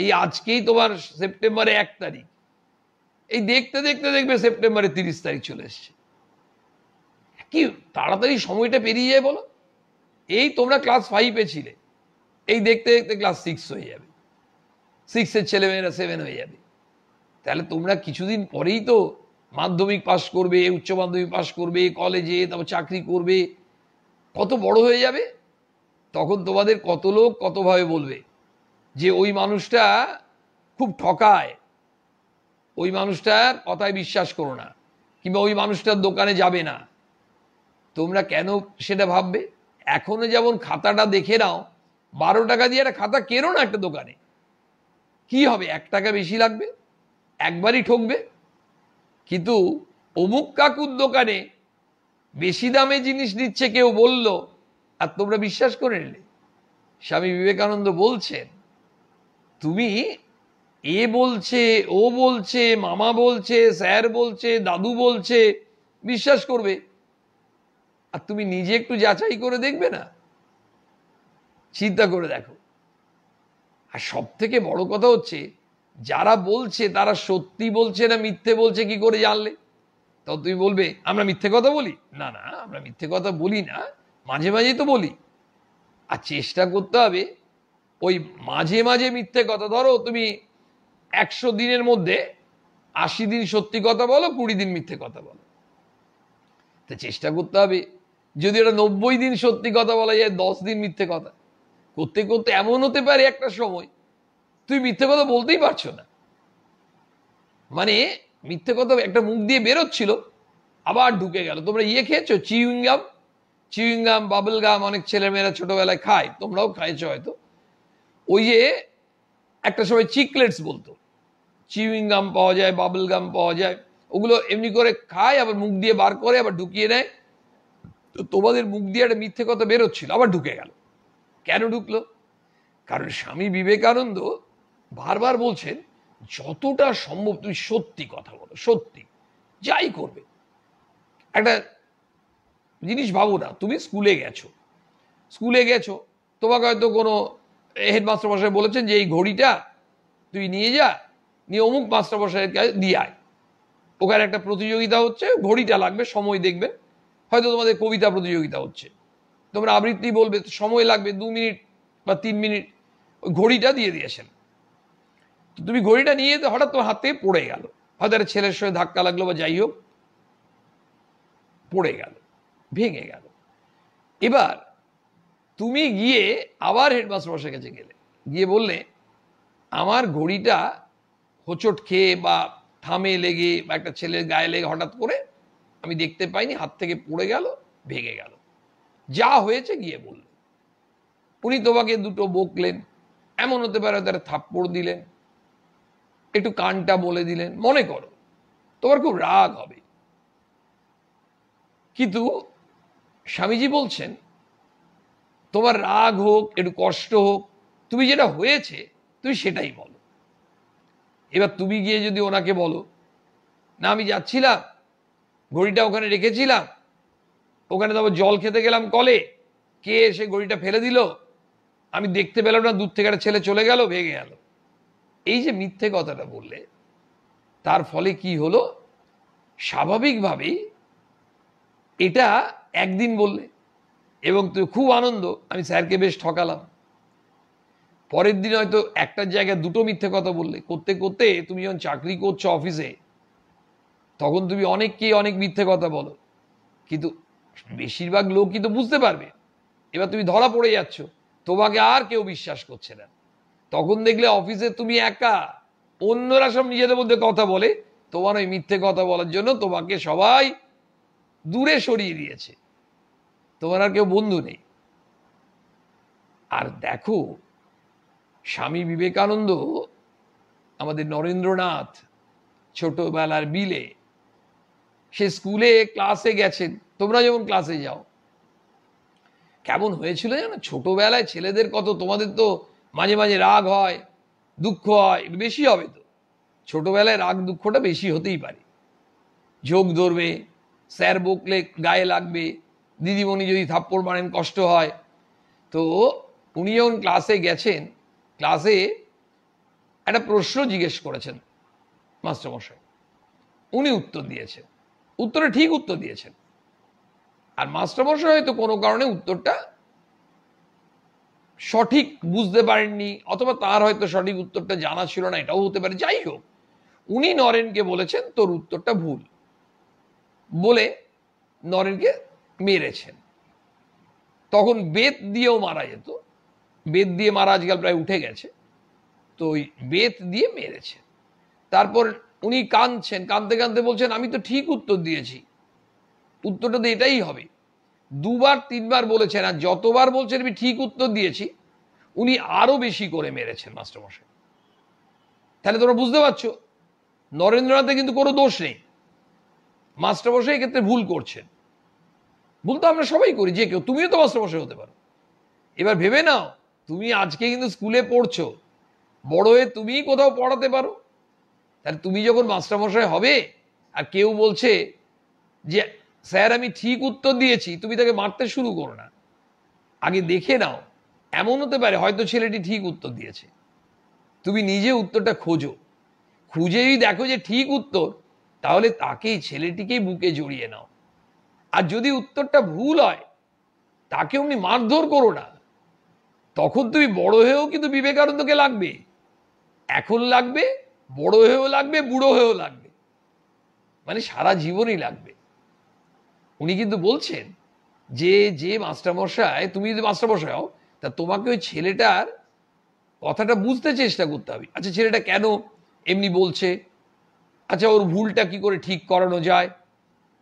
এই আজকেই তোমার সেপ্টেম্বরে এক তারিখ এই দেখতে দেখতে দেখবে সেপ্টেম্বরে তিরিশ তারিখ চলে এসছে কি তাড়াতাড়ি সময়টা পেরিয়ে যায় বলো এই তোমরা ক্লাস ফাইভে ছিলে এই দেখতে দেখতে ক্লাস সিক্স হয়ে যাবে সিক্সের ছেলেমেয়েরা সেভেন হয়ে যাবে তাহলে তোমরা কিছুদিন পরেই তো মাধ্যমিক পাশ করবে উচ্চ মাধ্যমিক পাশ করবে কলেজে তারপর চাকরি করবে কত বড় হয়ে যাবে তখন তোমাদের কত লোক কতভাবে বলবে যে ওই মানুষটা খুব ঠকায় ওই মানুষটার কথায় বিশ্বাস করো না কিংবা ওই মানুষটার দোকানে যাবে না তোমরা কেন সেটা ভাববে এখনো যেমন খাতাটা দেখে নাও বারো টাকা দিয়ে একটা খাতা কেনো না একটা দোকানে কি হবে এক টাকা বেশি লাগবে একবারই ঠকবে কিন্তু অমুক কাকুর দোকানে বেশি দামে জিনিস দিচ্ছে কেউ বলল আর তোমরা বিশ্বাস করে নিলে স্বামী বিবেকানন্দ বলছেন তুমি এ বলছে ও বলছে মামা বলছে স্যার বলছে দাদু বলছে বিশ্বাস করবে আর তুমি নিজে একটু যাচাই করে দেখবে না চিন্তা করে দেখো আর সব থেকে বড় কথা হচ্ছে যারা বলছে তারা সত্যি বলছে না মিথ্যে বলছে কি করে জানলে তো তুমি বলবে আমরা মিথ্যে কথা বলি না না আমরা মিথ্যে কথা বলি না মাঝে মাঝেই তো বলি আর চেষ্টা করতে হবে ওই মাঝে মাঝে মিথ্যে কথা ধরো তুমি একশো দিনের মধ্যে আশি দিন সত্যি কথা বলো কুড়ি দিন মিথ্যে কথা বলো তো চেষ্টা করতে হবে যদি ওটা নব্বই দিন সত্যি কথা বলা যায় দশ দিন মিথ্যে কথা করতে করতে এমন হতে পারে একটা সময় তুমি মিথ্যে কথা বলতেই পারছো না মানে মিথ্যে কথা একটা মুখ দিয়ে বেরোচ্ছিল আবার ঢুকে গেল তোমরা ইয়ে খেয়েছো চিউইংগাম চিউইংগাম বাবলগাম অনেক ছেলেমেয়েরা ছোটবেলায় খায় তোমরাও খাইছো হয়তো ওই যে একটা সময় চিকলেটস বলতো চিউইংগাম পাওয়া যায় বাবলগাম পাওয়া যায় ওগুলো এমনি করে খায় আবার মুখ দিয়ে বার করে আবার ঢুকিয়ে নেয় তো তোমাদের মুখ দিয়ে একটা মিথ্যে কথা বেরোচ্ছিল আবার ঢুকে গেল কেন ঢুকলো কারণ স্বামী বিবেকানন্দ বারবার বলছেন যতটা সম্ভব তুমি সত্যি কথা বলো সত্যি যাই করবে একটা জিনিস ভাবো না তুমি স্কুলে গেছো স্কুলে গেছো তোমাকে হয়তো কোনো হেডমাস্টার মশাই বলেছেন যে এই ঘড়িটা তুই নিয়ে যা নিয়ে অমুক মাস্টার মশাইয়ের কাছে দিয়ে আয় ওখানে একটা প্রতিযোগিতা হচ্ছে ঘড়িটা লাগবে সময় দেখবেন হয়তো তোমাদের কবিতা প্রতিযোগিতা হচ্ছে তোমরা আবৃত্তি বলবে সময় লাগবে দু মিনিট বা তিন মিনিট ওই ঘড়িটা দিয়ে দিয়েছেন তুমি ঘড়িটা নিয়ে হঠাৎ তোমার হাতে পড়ে গেল হয়তো একটা ছেলের সঙ্গে ধাক্কা লাগলো বা যাই হোক পড়ে গেল ভেঙে গেল এবার তুমি গিয়ে আবার হেডমাস্টার মশাই কাছে গেলে গিয়ে বললে আমার ঘড়িটা হোচট খেয়ে বা থামে লেগে বা একটা ছেলের গায়ে লেগে হঠাৎ করে আমি দেখতে পাইনি হাত থেকে পড়ে গেল ভেঙে গেল যা হয়েছে গিয়ে বললেন উনি তোমাকে দুটো বকলেন এমন হতে পারে তারা থাপ্পড় দিলেন একটু কানটা বলে দিলেন মনে করো তোমার খুব রাগ হবে কিন্তু স্বামীজি বলছেন তোমার রাগ হোক একটু কষ্ট হোক তুমি যেটা হয়েছে তুমি সেটাই বলো এবার তুমি গিয়ে যদি ওনাকে বলো না আমি যাচ্ছিলাম ঘড়িটা ওখানে রেখেছিলাম ওখানে তবে জল খেতে গেলাম কলে কে এসে গড়িটা ফেলে দিল আমি দেখতে পেলাম না দূর থেকে একটা ছেলে চলে গেল ভেঙে গেল এই যে মিথ্যে কথাটা বললে তার ফলে কি হলো স্বাভাবিকভাবেই এটা একদিন বললে এবং তুই খুব আনন্দ আমি স্যারকে বেশ ঠকালাম পরের দিন হয়তো একটা জায়গায় দুটো মিথ্যে কথা বললে করতে করতে তুমি যখন চাকরি করছো অফিসে তখন তুমি অনেককেই অনেক মিথ্যে কথা বলো কিন্তু বেশিরভাগ লোকই তো বুঝতে পারবে এবার তুমি ধরা পড়ে যাচ্ছ তোমাকে আর কেউ বিশ্বাস করছে না তখন দেখলে অফিসে তুমি একা অন্যরা সব নিজেদের মধ্যে কথা বলে তোমার ওই মিথ্যে কথা বলার জন্য তোমাকে সবাই দূরে সরিয়ে দিয়েছে তোমার আর কেউ বন্ধু নেই আর দেখো স্বামী বিবেকানন্দ আমাদের নরেন্দ্রনাথ ছোটবেলার বিলে সে স্কুলে ক্লাসে গেছেন তোমরা যেমন ক্লাসে যাও কেমন হয়েছিল জানো ছোটবেলায় ছেলেদের কত তোমাদের তো মাঝে মাঝে রাগ হয় দুঃখ হয় একটু বেশি হবে তো ছোটবেলায় রাগ দুঃখটা বেশি হতেই পারে যোগ ধরবে স্যার বকলে গায়ে লাগবে দিদিমণি যদি থাপ্পড় মারেন কষ্ট হয় তো উনি যখন ক্লাসে গেছেন ক্লাসে একটা প্রশ্ন জিজ্ঞেস করেছেন মাস্টারমশাই উনি উত্তর দিয়েছেন উত্তরে ঠিক উত্তর দিয়েছেন আর মাস্টারমশাই হয়তো কোনো কারণে উত্তরটা সঠিক বুঝতে পারেননি অথবা তার হয়তো সঠিক উত্তরটা জানা ছিল না এটাও হতে পারে যাই হোক উনি নরেনকে বলেছেন তোর উত্তরটা ভুল বলে নরেনকে মেরেছেন তখন বেত দিয়েও মারা যেত বেত দিয়ে মারা আজকাল প্রায় উঠে গেছে তো ওই বেত দিয়ে মেরেছেন তারপর উনি কাঁদছেন কাঁদতে কাঁদতে বলছেন আমি তো ঠিক উত্তর দিয়েছি উত্তরটা তো এটাই হবে দুবার তিনবার বলেছেন আর যতবার বলছেন আমি ঠিক উত্তর দিয়েছি উনি আরো বেশি করে মেরেছেন মাস্টারমশাই তাহলে তোমরা বুঝতে পারছো নরেন্দ্রনাথের কিন্তু কোনো দোষ নেই মাস্টারমশাই এক্ষেত্রে ভুল করছেন ভুল তো আমরা সবাই করি যে কেউ তুমিও তো মাস্টারমশাই হতে পারো এবার ভেবে নাও তুমি আজকে কিন্তু স্কুলে পড়ছো বড় হয়ে তুমি কোথাও পড়াতে পারো তাহলে তুমি যখন মাস্টারমশাই হবে আর কেউ বলছে যে স্যার আমি ঠিক উত্তর দিয়েছি তুমি তাকে মারতে শুরু করো না আগে দেখে নাও এমন হতে পারে হয়তো ছেলেটি ঠিক উত্তর দিয়েছে তুমি নিজে উত্তরটা খোঁজো খুঁজে দেখো যে ঠিক উত্তর তাহলে তাকেই ছেলেটিকেই বুকে জড়িয়ে নাও আর যদি উত্তরটা ভুল হয় তাকে অমনি মারধর করো না তখন তুমি বড় হয়েও কিন্তু বিবেকানন্দকে লাগবে এখন লাগবে বড় হয়েও লাগবে বুড়ো হয়েও লাগবে মানে সারা জীবনই লাগবে উনি কিন্তু বলছেন যে যে মাস্টারমশায় তুমি যদি মাস্টারমশাই হও তা তোমাকে ওই ছেলেটার কথাটা বুঝতে চেষ্টা করতে হবে আচ্ছা ছেলেটা কেন এমনি বলছে আচ্ছা ওর ভুলটা কি করে ঠিক করানো যায়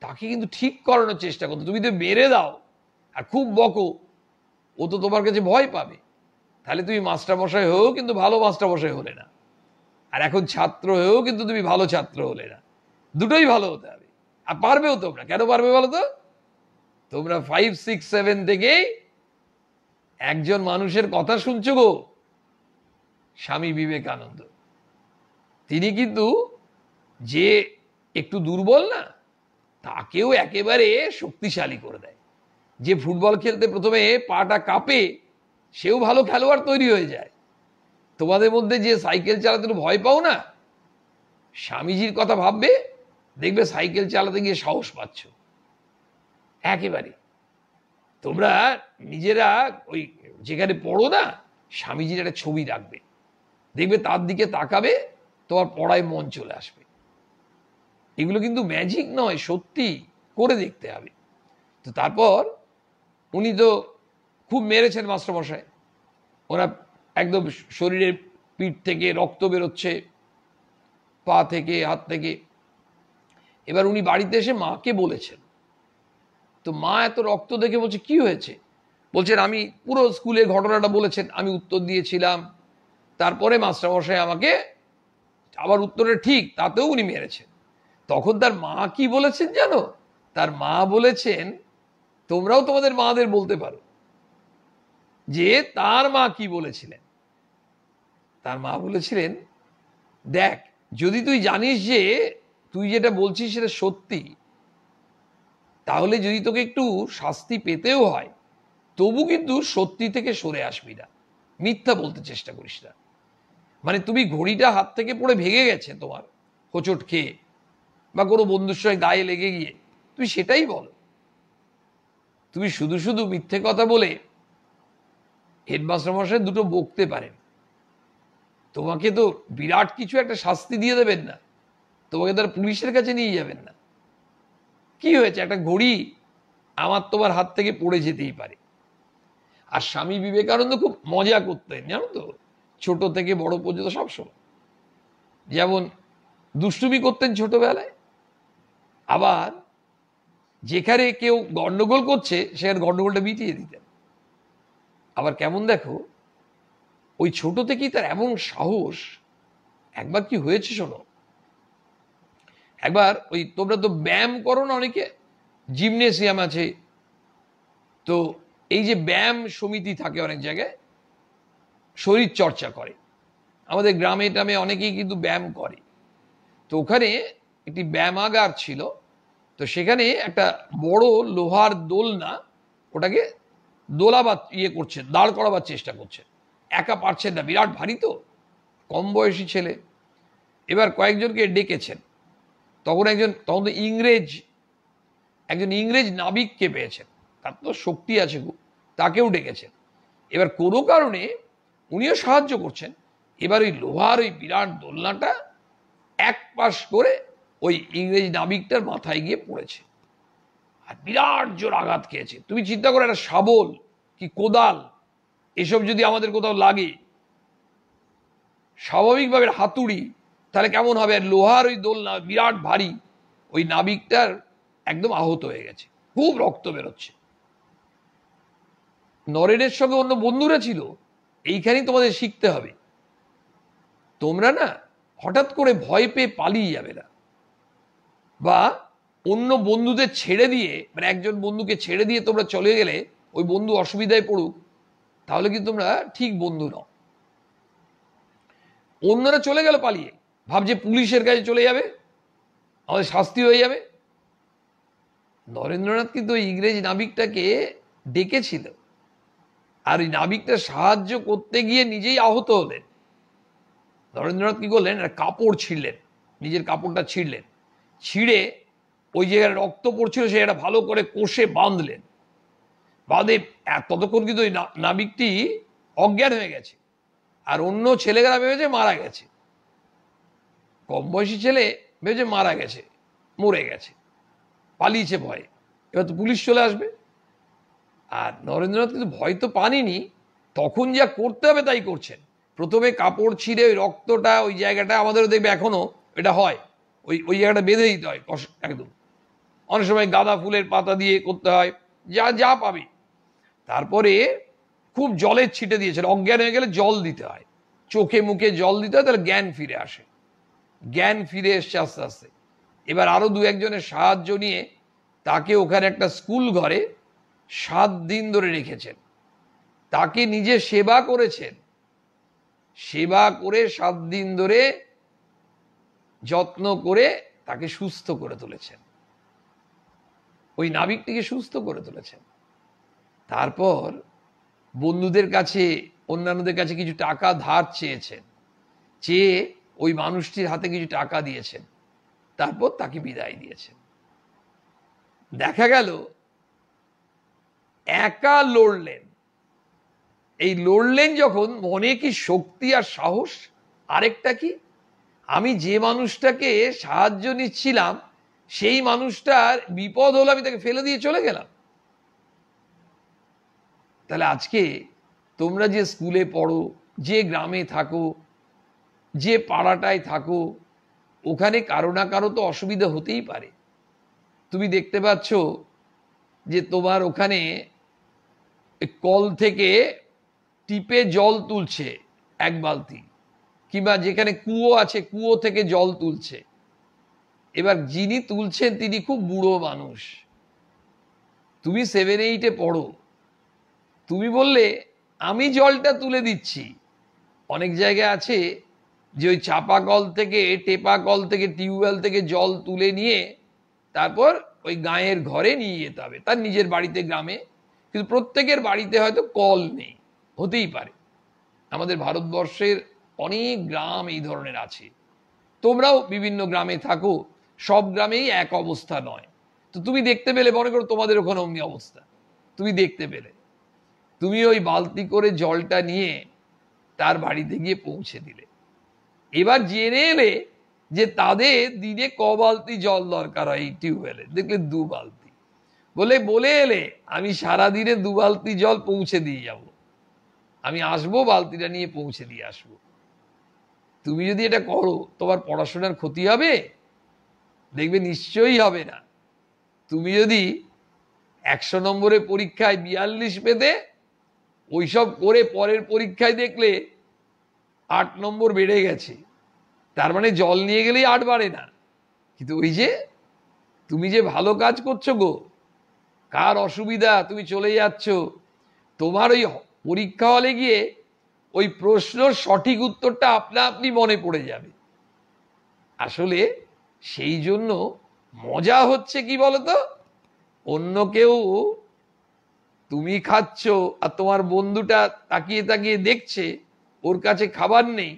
তাকে কিন্তু ঠিক করানোর চেষ্টা করতে তুমি তো মেরে দাও আর খুব বকো ও তো তোমার কাছে ভয় পাবে তাহলে তুমি মাস্টারমশাই হয়েও কিন্তু ভালো মাস্টারমশাই হলে না আর এখন ছাত্র হয়েও কিন্তু তুমি ভালো ছাত্র হলে না দুটোই ভালো হতে আর পারবেও তোমরা কেন পারবে বলো তো তোমরা ফাইভ সিক্স সেভেন থেকেই একজন মানুষের কথা শুনছো গো স্বামী বিবেকানন্দ তিনি কিন্তু যে একটু দুর্বল না তাকেও একেবারে শক্তিশালী করে দেয় যে ফুটবল খেলতে প্রথমে পাটা কাঁপে সেও ভালো খেলোয়াড় তৈরি হয়ে যায় তোমাদের মধ্যে যে সাইকেল চালাতে ভয় পাও না স্বামীজির কথা ভাববে দেখবে সাইকেল চালাতে গিয়ে সাহস পাচ্ছ একেবারে তোমরা নিজেরা ওই যেখানে পড়ো না স্বামীজির একটা ছবি রাখবে দেখবে তার দিকে তাকাবে তোমার পড়ায় মন চলে আসবে এগুলো কিন্তু ম্যাজিক নয় সত্যি করে দেখতে হবে তো তারপর উনি তো খুব মেরেছেন মাস্টারমশাই ওরা একদম শরীরের পিঠ থেকে রক্ত বেরোচ্ছে পা থেকে হাত থেকে এবার উনি বাড়িতে এসে মাকে বলেছেন তো মা এত রক্ত দেখে বলছে কি হয়েছে বলছেন আমি পুরো স্কুলে ঘটনাটা বলেছেন আমি উত্তর দিয়েছিলাম তারপরে মাস্টারমশাই আমাকে আবার উত্তরে ঠিক তাতেও উনি মেরেছেন তখন তার মা কি বলেছেন জানো তার মা বলেছেন তোমরাও তোমাদের মাদের বলতে পারো যে তার মা কি বলেছিলেন তার মা বলেছিলেন দেখ যদি তুই জানিস যে তুই যেটা বলছিস সেটা সত্যি তাহলে যদি তোকে একটু শাস্তি পেতেও হয় তবু কিন্তু সত্যি থেকে সরে আসবি না মিথ্যা বলতে চেষ্টা করিস না মানে তুমি ঘড়িটা হাত থেকে পড়ে ভেঙে গেছে তোমার হোঁচট খেয়ে বা কোনো বন্ধুর সঙ্গে গায়ে লেগে গিয়ে তুমি সেটাই বল তুমি শুধু শুধু মিথ্যে কথা বলে হেডমাস্টার মশাই দুটো বকতে পারেন তোমাকে তো বিরাট কিছু একটা শাস্তি দিয়ে দেবেন না তো আর পুলিশের কাছে নিয়ে যাবেন না কি হয়েছে একটা ঘড়ি আমার তোমার হাত থেকে পড়ে যেতেই পারে আর স্বামী বিবেকানন্দ খুব মজা করতেন জানো তো ছোট থেকে বড় পর্যন্ত সবসময় যেমন দুষ্টুমি করতেন ছোটবেলায় আবার যেখানে কেউ গন্ডগোল করছে সেখানে গন্ডগোলটা মিটিয়ে দিতেন আবার কেমন দেখো ওই ছোট থেকেই তার এমন সাহস একবার কি হয়েছে শোনো একবার ওই তোমরা তো ব্যায়াম করো না অনেকে জিমনেসিয়াম আছে তো এই যে ব্যায়াম সমিতি থাকে অনেক জায়গায় শরীর চর্চা করে আমাদের গ্রামে টামে অনেকেই কিন্তু ব্যায়াম করে তো ওখানে একটি ব্যায়ামাগার ছিল তো সেখানে একটা বড় লোহার দোলনা ওটাকে দোলাবার ইয়ে করছে দাঁড় করাবার চেষ্টা করছে একা পারছেন না বিরাট ভারী তো কম বয়সী ছেলে এবার কয়েকজনকে ডেকেছেন তখন একজন তখন তো ইংরেজ একজন ইংরেজ নাবিককে পেয়েছেন তার তো শক্তি আছে তাকেও ডেকেছেন এবার কোনো কারণে উনিও সাহায্য করছেন এবার ওই লোহার ওই বিরাট দোলনাটা এক পাশ করে ওই ইংরেজ নাবিকটার মাথায় গিয়ে পড়েছে আর বিরাট জোর আঘাত খেয়েছে তুমি চিন্তা করো একটা শাবল কি কোদাল এসব যদি আমাদের কোথাও লাগে স্বাভাবিকভাবে হাতুড়ি তাহলে কেমন হবে লোহার ওই দোলনা বিরাট ভারী ওই নাবিকটার একদম আহত হয়ে গেছে খুব রক্ত বেরোচ্ছে নরেনের সঙ্গে অন্য বন্ধুরা ছিল এইখানেই তোমাদের শিখতে হবে তোমরা না হঠাৎ করে ভয় পেয়ে পালিয়ে যাবে না বা অন্য বন্ধুদের ছেড়ে দিয়ে মানে একজন বন্ধুকে ছেড়ে দিয়ে তোমরা চলে গেলে ওই বন্ধু অসুবিধায় পড়ুক তাহলে কিন্তু তোমরা ঠিক বন্ধু নও অন্যরা চলে গেল পালিয়ে ভাবছে পুলিশের কাছে চলে যাবে আমাদের শাস্তি হয়ে যাবে নরেন্দ্রনাথ কিন্তু ইংরেজ নাবিকটাকে ডেকেছিল আর ওই নাবিকটা সাহায্য করতে গিয়ে নিজেই আহত হলেন নরেন্দ্রনাথ কি করলেন কাপড় ছিঁড়লেন নিজের কাপড়টা ছিঁড়লেন ছিঁড়ে ওই জায়গায় রক্ত পড়ছিল একটা ভালো করে কষে বাঁধলেন বাঁধে ততক্ষণ কিন্তু ওই নাবিকটি অজ্ঞান হয়ে গেছে আর অন্য ছেলেরা ভেবেছে মারা গেছে কম বয়সী ছেলে ভেবেছে মারা গেছে মরে গেছে পালিয়েছে ভয়ে এবার তো পুলিশ চলে আসবে আর নরেন্দ্রনাথ কিন্তু ভয় তো পানিনি তখন যা করতে হবে তাই করছেন প্রথমে কাপড় ছিঁড়ে ওই রক্তটা ওই জায়গাটা আমাদেরও দেখবে এখনও এটা হয় ওই ওই জায়গাটা বেঁধে দিতে হয় একদম অনেক সময় গাঁদা ফুলের পাতা দিয়ে করতে হয় যা যা পাবে তারপরে খুব জলের ছিটে দিয়েছেন অজ্ঞান হয়ে গেলে জল দিতে হয় চোখে মুখে জল দিতে হয় তাহলে জ্ঞান ফিরে আসে জ্ঞান ফিরে এসছে আস্তে আস্তে এবার আরও দু একজনের সাহায্য নিয়ে তাকে ওখানে একটা স্কুল ঘরে সাত দিন ধরে রেখেছেন তাকে নিজে সেবা করেছেন সেবা করে সাত দিন ধরে যত্ন করে তাকে সুস্থ করে তুলেছেন ওই নাবিকটিকে সুস্থ করে তুলেছেন তারপর বন্ধুদের কাছে অন্যান্যদের কাছে কিছু টাকা ধার চেয়েছেন চেয়ে ওই মানুষটির হাতে কিছু টাকা দিয়েছেন তারপর তাকে বিদায় দিয়েছেন দেখা গেল একা লড়লেন এই লড়লেন যখন মনে কি শক্তি আর সাহস আরেকটা কি আমি যে মানুষটাকে সাহায্য নিচ্ছিলাম সেই মানুষটার বিপদ হলো আমি তাকে ফেলে দিয়ে চলে গেলাম তাহলে আজকে তোমরা যে স্কুলে পড়ো যে গ্রামে থাকো যে পাড়াটায় থাকো ওখানে কারো না কারো তো অসুবিধা হতেই পারে তুমি দেখতে পাচ্ছ যে তোমার ওখানে কল থেকে টিপে জল তুলছে এক বালতি কিংবা যেখানে কুয়ো আছে কুয়ো থেকে জল তুলছে এবার যিনি তুলছেন তিনি খুব বুড়ো মানুষ তুমি সেভেন এইটে পড়ো তুমি বললে আমি জলটা তুলে দিচ্ছি অনেক জায়গায় আছে যে ওই চাপা কল থেকে টেপা কল থেকে টিউবওয়েল থেকে জল তুলে নিয়ে তারপর ওই গাঁয়ের ঘরে নিয়ে যেতে হবে তার নিজের বাড়িতে গ্রামে কিন্তু প্রত্যেকের বাড়িতে হয়তো কল নেই হতেই পারে আমাদের ভারতবর্ষের অনেক গ্রাম এই ধরনের আছে তোমরাও বিভিন্ন গ্রামে থাকো সব গ্রামেই এক অবস্থা নয় তো তুমি দেখতে পেলে মনে করো তোমাদের ওখানে অমনি অবস্থা তুমি দেখতে পেলে তুমি ওই বালতি করে জলটা নিয়ে তার বাড়িতে গিয়ে পৌঁছে দিলে এবার জেনে এলে যে তাদের দিনে ক বালতি জল দরকার হয় এই টিউবওয়েলে দেখলে দু বালতি বলে বলে এলে আমি সারা দিনে দু বালতি জল পৌঁছে দিয়ে যাব আমি আসবো বালতিটা নিয়ে পৌঁছে দিয়ে আসব তুমি যদি এটা করো তোমার পড়াশোনার ক্ষতি হবে দেখবে নিশ্চয়ই হবে না তুমি যদি একশো নম্বরের পরীক্ষায় বিয়াল্লিশ পেতে ওইসব করে পরের পরীক্ষায় দেখলে আট নম্বর বেড়ে গেছে তার মানে জল নিয়ে গেলেই আট বাড়ে না কিন্তু ওই যে তুমি যে ভালো কাজ করছো গো কার অসুবিধা তুমি চলে যাচ্ছ তোমার ওই পরীক্ষা হলে গিয়ে ওই প্রশ্ন সঠিক উত্তরটা আপনা আপনি মনে পড়ে যাবে আসলে সেই জন্য মজা হচ্ছে কি বলতো অন্য কেউ তুমি খাচ্ছ আর তোমার বন্ধুটা তাকিয়ে তাকিয়ে দেখছে ওর কাছে খাবার নেই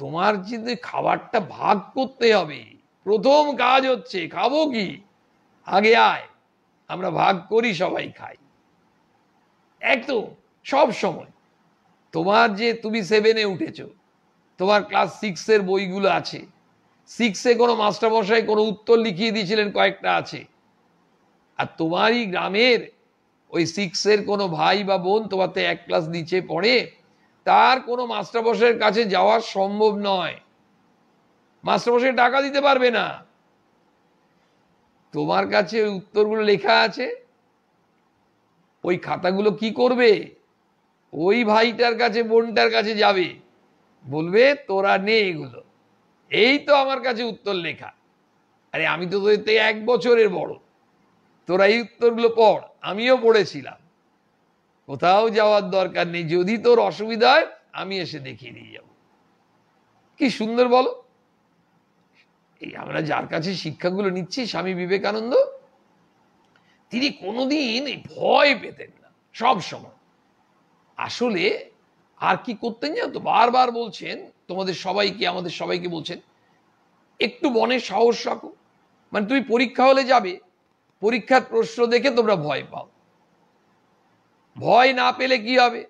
তোমার যদি খাবারটা ভাগ করতে হবে প্রথম কাজ হচ্ছে খাবো কি আগে আয় আমরা ভাগ করি সবাই খাই একদম সব সময় তোমার যে তুমি সেভেনে উঠেছ তোমার ক্লাস সিক্সের বইগুলো আছে সিক্সে কোনো মাস্টারমশাই কোনো উত্তর লিখিয়ে দিয়েছিলেন কয়েকটা আছে আর তোমারই গ্রামের ওই সিক্সের কোনো ভাই বা বোন তোমাতে এক ক্লাস নিচে পড়ে তার কোনো মাস্টারবসের কাছে যাওয়া সম্ভব নয় মাস্টারবসকে টাকা দিতে পারবে না তোমার কাছে ওই উত্তরগুলো লেখা আছে ওই খাতাগুলো কি করবে ওই ভাইটার কাছে বোনটার কাছে যাবে বলবে তোরা নে এগুলো এই তো আমার কাছে উত্তর লেখা আরে আমি তো তোদের থেকে এক বছরের বড় তোরা এই উত্তরগুলো পড় আমিও পড়েছিলাম কোথাও যাওয়ার দরকার নেই যদি তোর অসুবিধা হয় আমি এসে দেখিয়ে দিয়ে যাব কি সুন্দর বলো এই আমরা যার কাছে শিক্ষাগুলো নিচ্ছি স্বামী বিবেকানন্দ তিনি কোনোদিন ভয় পেতেন না সব সময় আসলে আর কি করতেন জানো তো বারবার বলছেন তোমাদের সবাইকে আমাদের সবাইকে বলছেন একটু মনে সাহস রাখো মানে তুমি পরীক্ষা হলে যাবে পরীক্ষার প্রশ্ন দেখে তোমরা ভয় পাও ভয় না পেলে কি হবে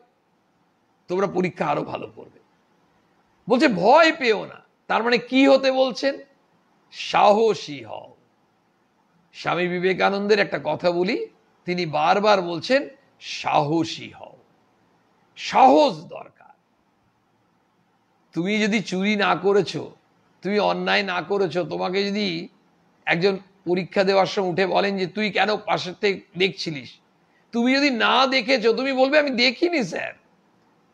তোমরা পরীক্ষা আরো ভালো করবে বলছে ভয় পেও না তার মানে কি হতে বলছেন সাহসী হও স্বামী বিবেকানন্দের একটা কথা বলি তিনি বারবার বলছেন সাহসী হও সাহস দরকার তুমি যদি চুরি না করেছো তুমি অন্যায় না করেছো তোমাকে যদি একজন পরীক্ষা দেওয়ার সময় উঠে বলেন যে তুই কেন পাশের থেকে দেখছিলিস তুমি যদি না দেখেছো তুমি বলবে আমি দেখিনি স্যার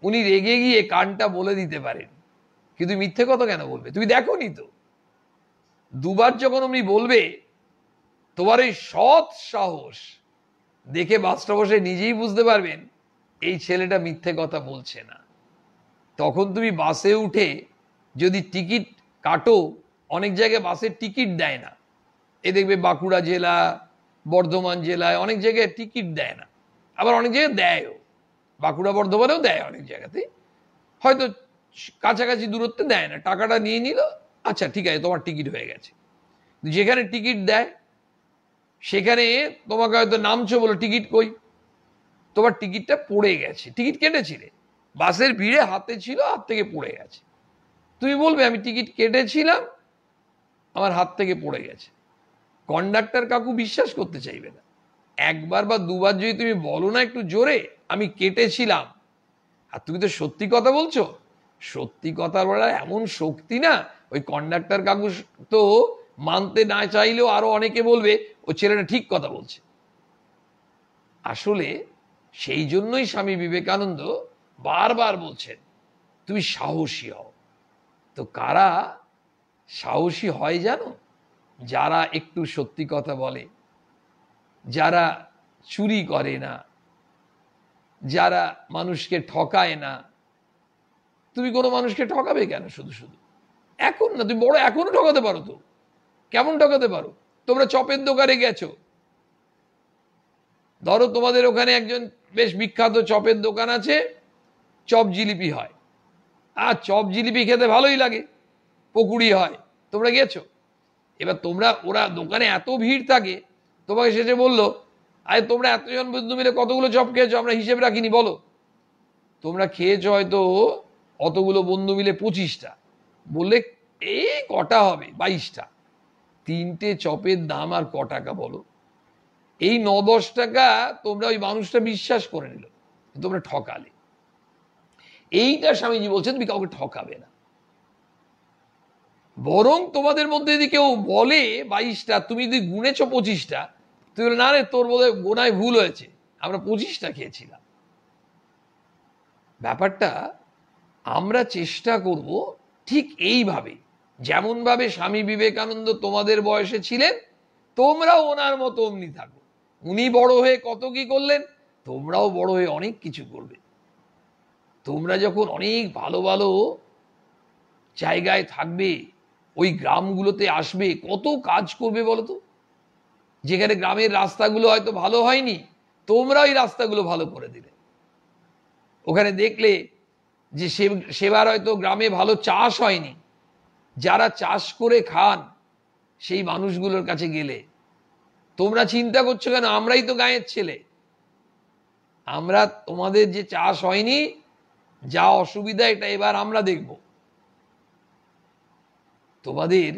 উনি রেগে গিয়ে কানটা বলে দিতে পারেন কিন্তু মিথ্যে কথা কেন বলবে তুমি দেখো নি তো দুবার যখন উনি বলবে তোমার এই সৎ সাহস দেখে বাসটা বসে নিজেই বুঝতে পারবেন এই ছেলেটা মিথ্যে কথা বলছে না তখন তুমি বাসে উঠে যদি টিকিট কাটো অনেক জায়গায় বাসের টিকিট দেয় না এ দেখবে বাঁকুড়া জেলা বর্ধমান জেলায় অনেক জায়গায় টিকিট দেয় না আবার অনেক জায়গায় দেয়ও বাঁকুড়া বর্ধমানেও দেয় অনেক জায়গাতে হয়তো কাছাকাছি দূরত্বে দেয় না টাকাটা নিয়ে নিল আচ্ছা ঠিক আছে তোমার টিকিট হয়ে গেছে যেখানে টিকিট দেয় সেখানে তোমাকে হয়তো নামছো বলো টিকিট কই তোমার টিকিটটা পড়ে গেছে টিকিট কেটেছিলে বাসের ভিড়ে হাতে ছিল হাত থেকে পড়ে গেছে তুমি বলবে আমি টিকিট কেটেছিলাম আমার হাত থেকে পড়ে গেছে কন্ডাক্টর কাকু বিশ্বাস করতে চাইবে না একবার বা দুবার যদি তুমি বলো না একটু জোরে আমি কেটেছিলাম আর তুমি তো সত্যি কথা বলছো সত্যি কথা বলার এমন শক্তি না ওই কন্ডাক্টর কাকু তো মানতে না চাইলেও আরো অনেকে বলবে ও ছেলেটা ঠিক কথা বলছে আসলে সেই জন্যই স্বামী বিবেকানন্দ বারবার বলছেন তুমি সাহসী হও তো কারা সাহসী হয় জানো যারা একটু সত্যি কথা বলে যারা চুরি করে না যারা মানুষকে ঠকায় না তুমি কোনো মানুষকে ঠকাবে কেন শুধু শুধু এখন না তুমি বড় এখনও ঠকাতে পারো তো কেমন ঠকাতে পারো তোমরা চপের দোকানে গেছো ধরো তোমাদের ওখানে একজন বেশ বিখ্যাত চপের দোকান আছে চপ জিলিপি হয় আর চপ জিলিপি খেতে ভালোই লাগে পকুড়ি হয় তোমরা গেছো এবার তোমরা ওরা দোকানে এত ভিড় থাকে তোমাকে শেষে বললো আরে তোমরা এতজন বন্ধু মিলে কতগুলো চপ খেয়েছো আমরা হিসেব রাখিনি বলো তোমরা খেয়েছো হয়তো অতগুলো বন্ধু মিলে পঁচিশটা বললে এই কটা হবে বাইশটা তিনটে চপের দাম আর ক টাকা বলো এই ন দশ টাকা তোমরা ওই মানুষটা বিশ্বাস করে নিল তোমরা ঠকালে এইটা স্বামীজি বলছেন তুমি কাউকে ঠকাবে না বরং তোমাদের মধ্যে যদি কেউ বলে বাইশটা তুমি যদি গুনেছ পঁচিশটা তুই না রে তোর বোধহয় গোনায় ভুল হয়েছে আমরা পঁচিশটা খেয়েছিলাম ব্যাপারটা আমরা চেষ্টা করব ঠিক এইভাবে যেমনভাবে স্বামী বিবেকানন্দ তোমাদের বয়সে ছিলেন তোমরাও ওনার মতো অমনি থাকো উনি বড় হয়ে কত কি করলেন তোমরাও বড় হয়ে অনেক কিছু করবে তোমরা যখন অনেক ভালো ভালো জায়গায় থাকবে ওই গ্রামগুলোতে আসবে কত কাজ করবে বলতো যেখানে গ্রামের রাস্তাগুলো হয়তো ভালো হয়নি তোমরা ওই রাস্তাগুলো ভালো করে দিলে ওখানে দেখলে যে সেবার হয়তো গ্রামে ভালো চাষ হয়নি যারা চাষ করে খান সেই মানুষগুলোর কাছে গেলে তোমরা চিন্তা করছো কেন আমরাই তো গায়ের ছেলে আমরা তোমাদের যে চাষ হয়নি যা অসুবিধা এটা এবার আমরা দেখবো তোমাদের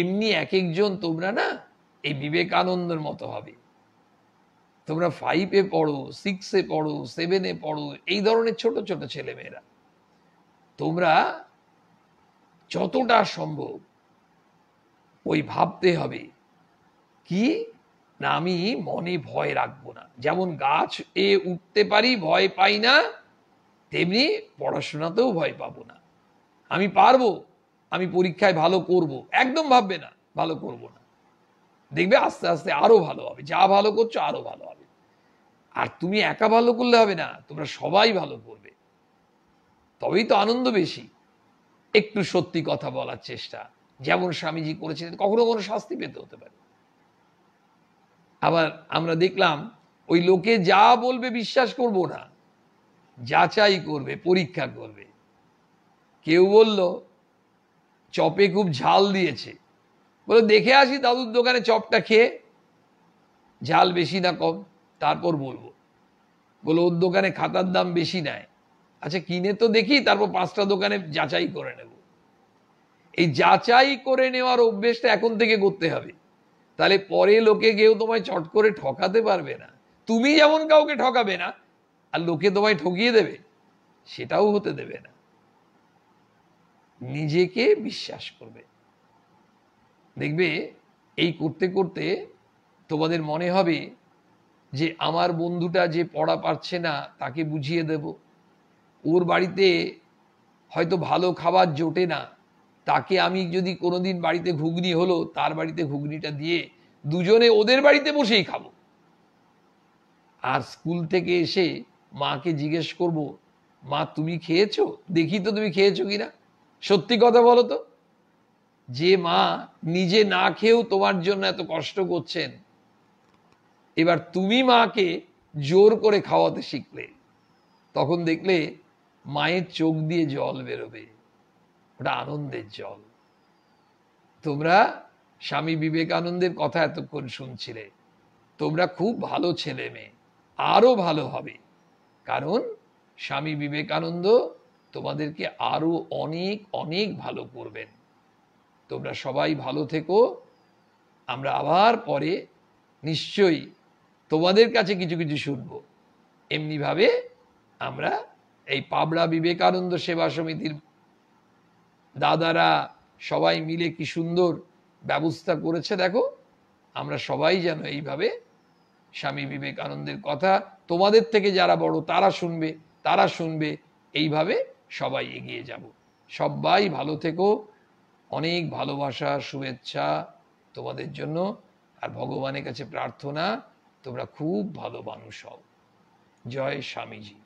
এমনি এক একজন তোমরা না এই বিবেকানন্দের মতো হবে তোমরা ফাইভে পড়ো সিক্সে পড়ো সেভেনে পড়ো এই ধরনের ছোট ছোট ছেলেমেয়েরা তোমরা যতটা সম্ভব ওই ভাবতে হবে কি না আমি মনে ভয় রাখবো না যেমন গাছ এ উঠতে পারি ভয় পাই না তেমনি পড়াশোনাতেও ভয় পাবো না আমি পারবো আমি পরীক্ষায় ভালো করব একদম ভাববে না ভালো করব না দেখবে আস্তে আস্তে আরো ভালো হবে যা ভালো করছো আরো ভালো হবে আর তুমি একা ভালো করলে হবে না তোমরা সবাই ভালো করবে তবেই তো আনন্দ বেশি একটু সত্যি কথা বলার চেষ্টা যেমন স্বামীজি করেছিলেন কখনো কোনো শাস্তি পেতে হতে পারে আবার আমরা দেখলাম ওই লোকে যা বলবে বিশ্বাস করব না যাচাই করবে পরীক্ষা করবে কেউ বলল চপে খুব ঝাল দিয়েছে বলে দেখে আসি দাদুর দোকানে চপটা খেয়ে ঝাল বেশি না কম তারপর বলবো বলে ওর দোকানে খাতার দাম বেশি নেয় আচ্ছা কিনে তো দেখি তারপর পাঁচটা দোকানে যাচাই করে নেব এই যাচাই করে নেওয়ার অভ্যেসটা এখন থেকে করতে হবে তাহলে পরে লোকে গিয়েও তোমায় চট করে ঠকাতে পারবে না তুমি যেমন কাউকে ঠকাবে না আর লোকে তোমায় ঠকিয়ে দেবে সেটাও হতে দেবে না নিজেকে বিশ্বাস করবে দেখবে এই করতে করতে তোমাদের মনে হবে যে আমার বন্ধুটা যে পড়া পারছে না তাকে বুঝিয়ে দেব ওর বাড়িতে হয়তো ভালো খাবার জোটে না তাকে আমি যদি কোনোদিন বাড়িতে ঘুগনি হলো তার বাড়িতে ঘুগনিটা দিয়ে দুজনে ওদের বাড়িতে বসেই খাবো আর স্কুল থেকে এসে মাকে জিজ্ঞেস করব মা তুমি খেয়েছো দেখি তো তুমি খেয়েছো কিনা সত্যি কথা বলো তো যে মা নিজে না খেয়েও তোমার জন্য এত কষ্ট করছেন এবার তুমি মাকে জোর করে খাওয়াতে শিখলে তখন দেখলে মায়ের চোখ দিয়ে জল বেরোবে ওটা আনন্দের জল তোমরা স্বামী বিবেকানন্দের কথা এতক্ষণ শুনছিলে তোমরা খুব ভালো ছেলে মেয়ে আরো ভালো হবে কারণ স্বামী বিবেকানন্দ তোমাদেরকে আরও অনেক অনেক ভালো করবেন তোমরা সবাই ভালো থেকো আমরা আবার পরে নিশ্চয়ই তোমাদের কাছে কিছু কিছু শুনব এমনিভাবে আমরা এই পাবড়া বিবেকানন্দ সেবা সমিতির দাদারা সবাই মিলে কি সুন্দর ব্যবস্থা করেছে দেখো আমরা সবাই যেন এইভাবে স্বামী বিবেকানন্দের কথা তোমাদের থেকে যারা বড় তারা শুনবে তারা শুনবে এইভাবে সবাই এগিয়ে যাব সবাই ভালো থেকো অনেক ভালোবাসা শুভেচ্ছা তোমাদের জন্য আর ভগবানের কাছে প্রার্থনা তোমরা খুব ভালো মানুষ হও জয় স্বামীজি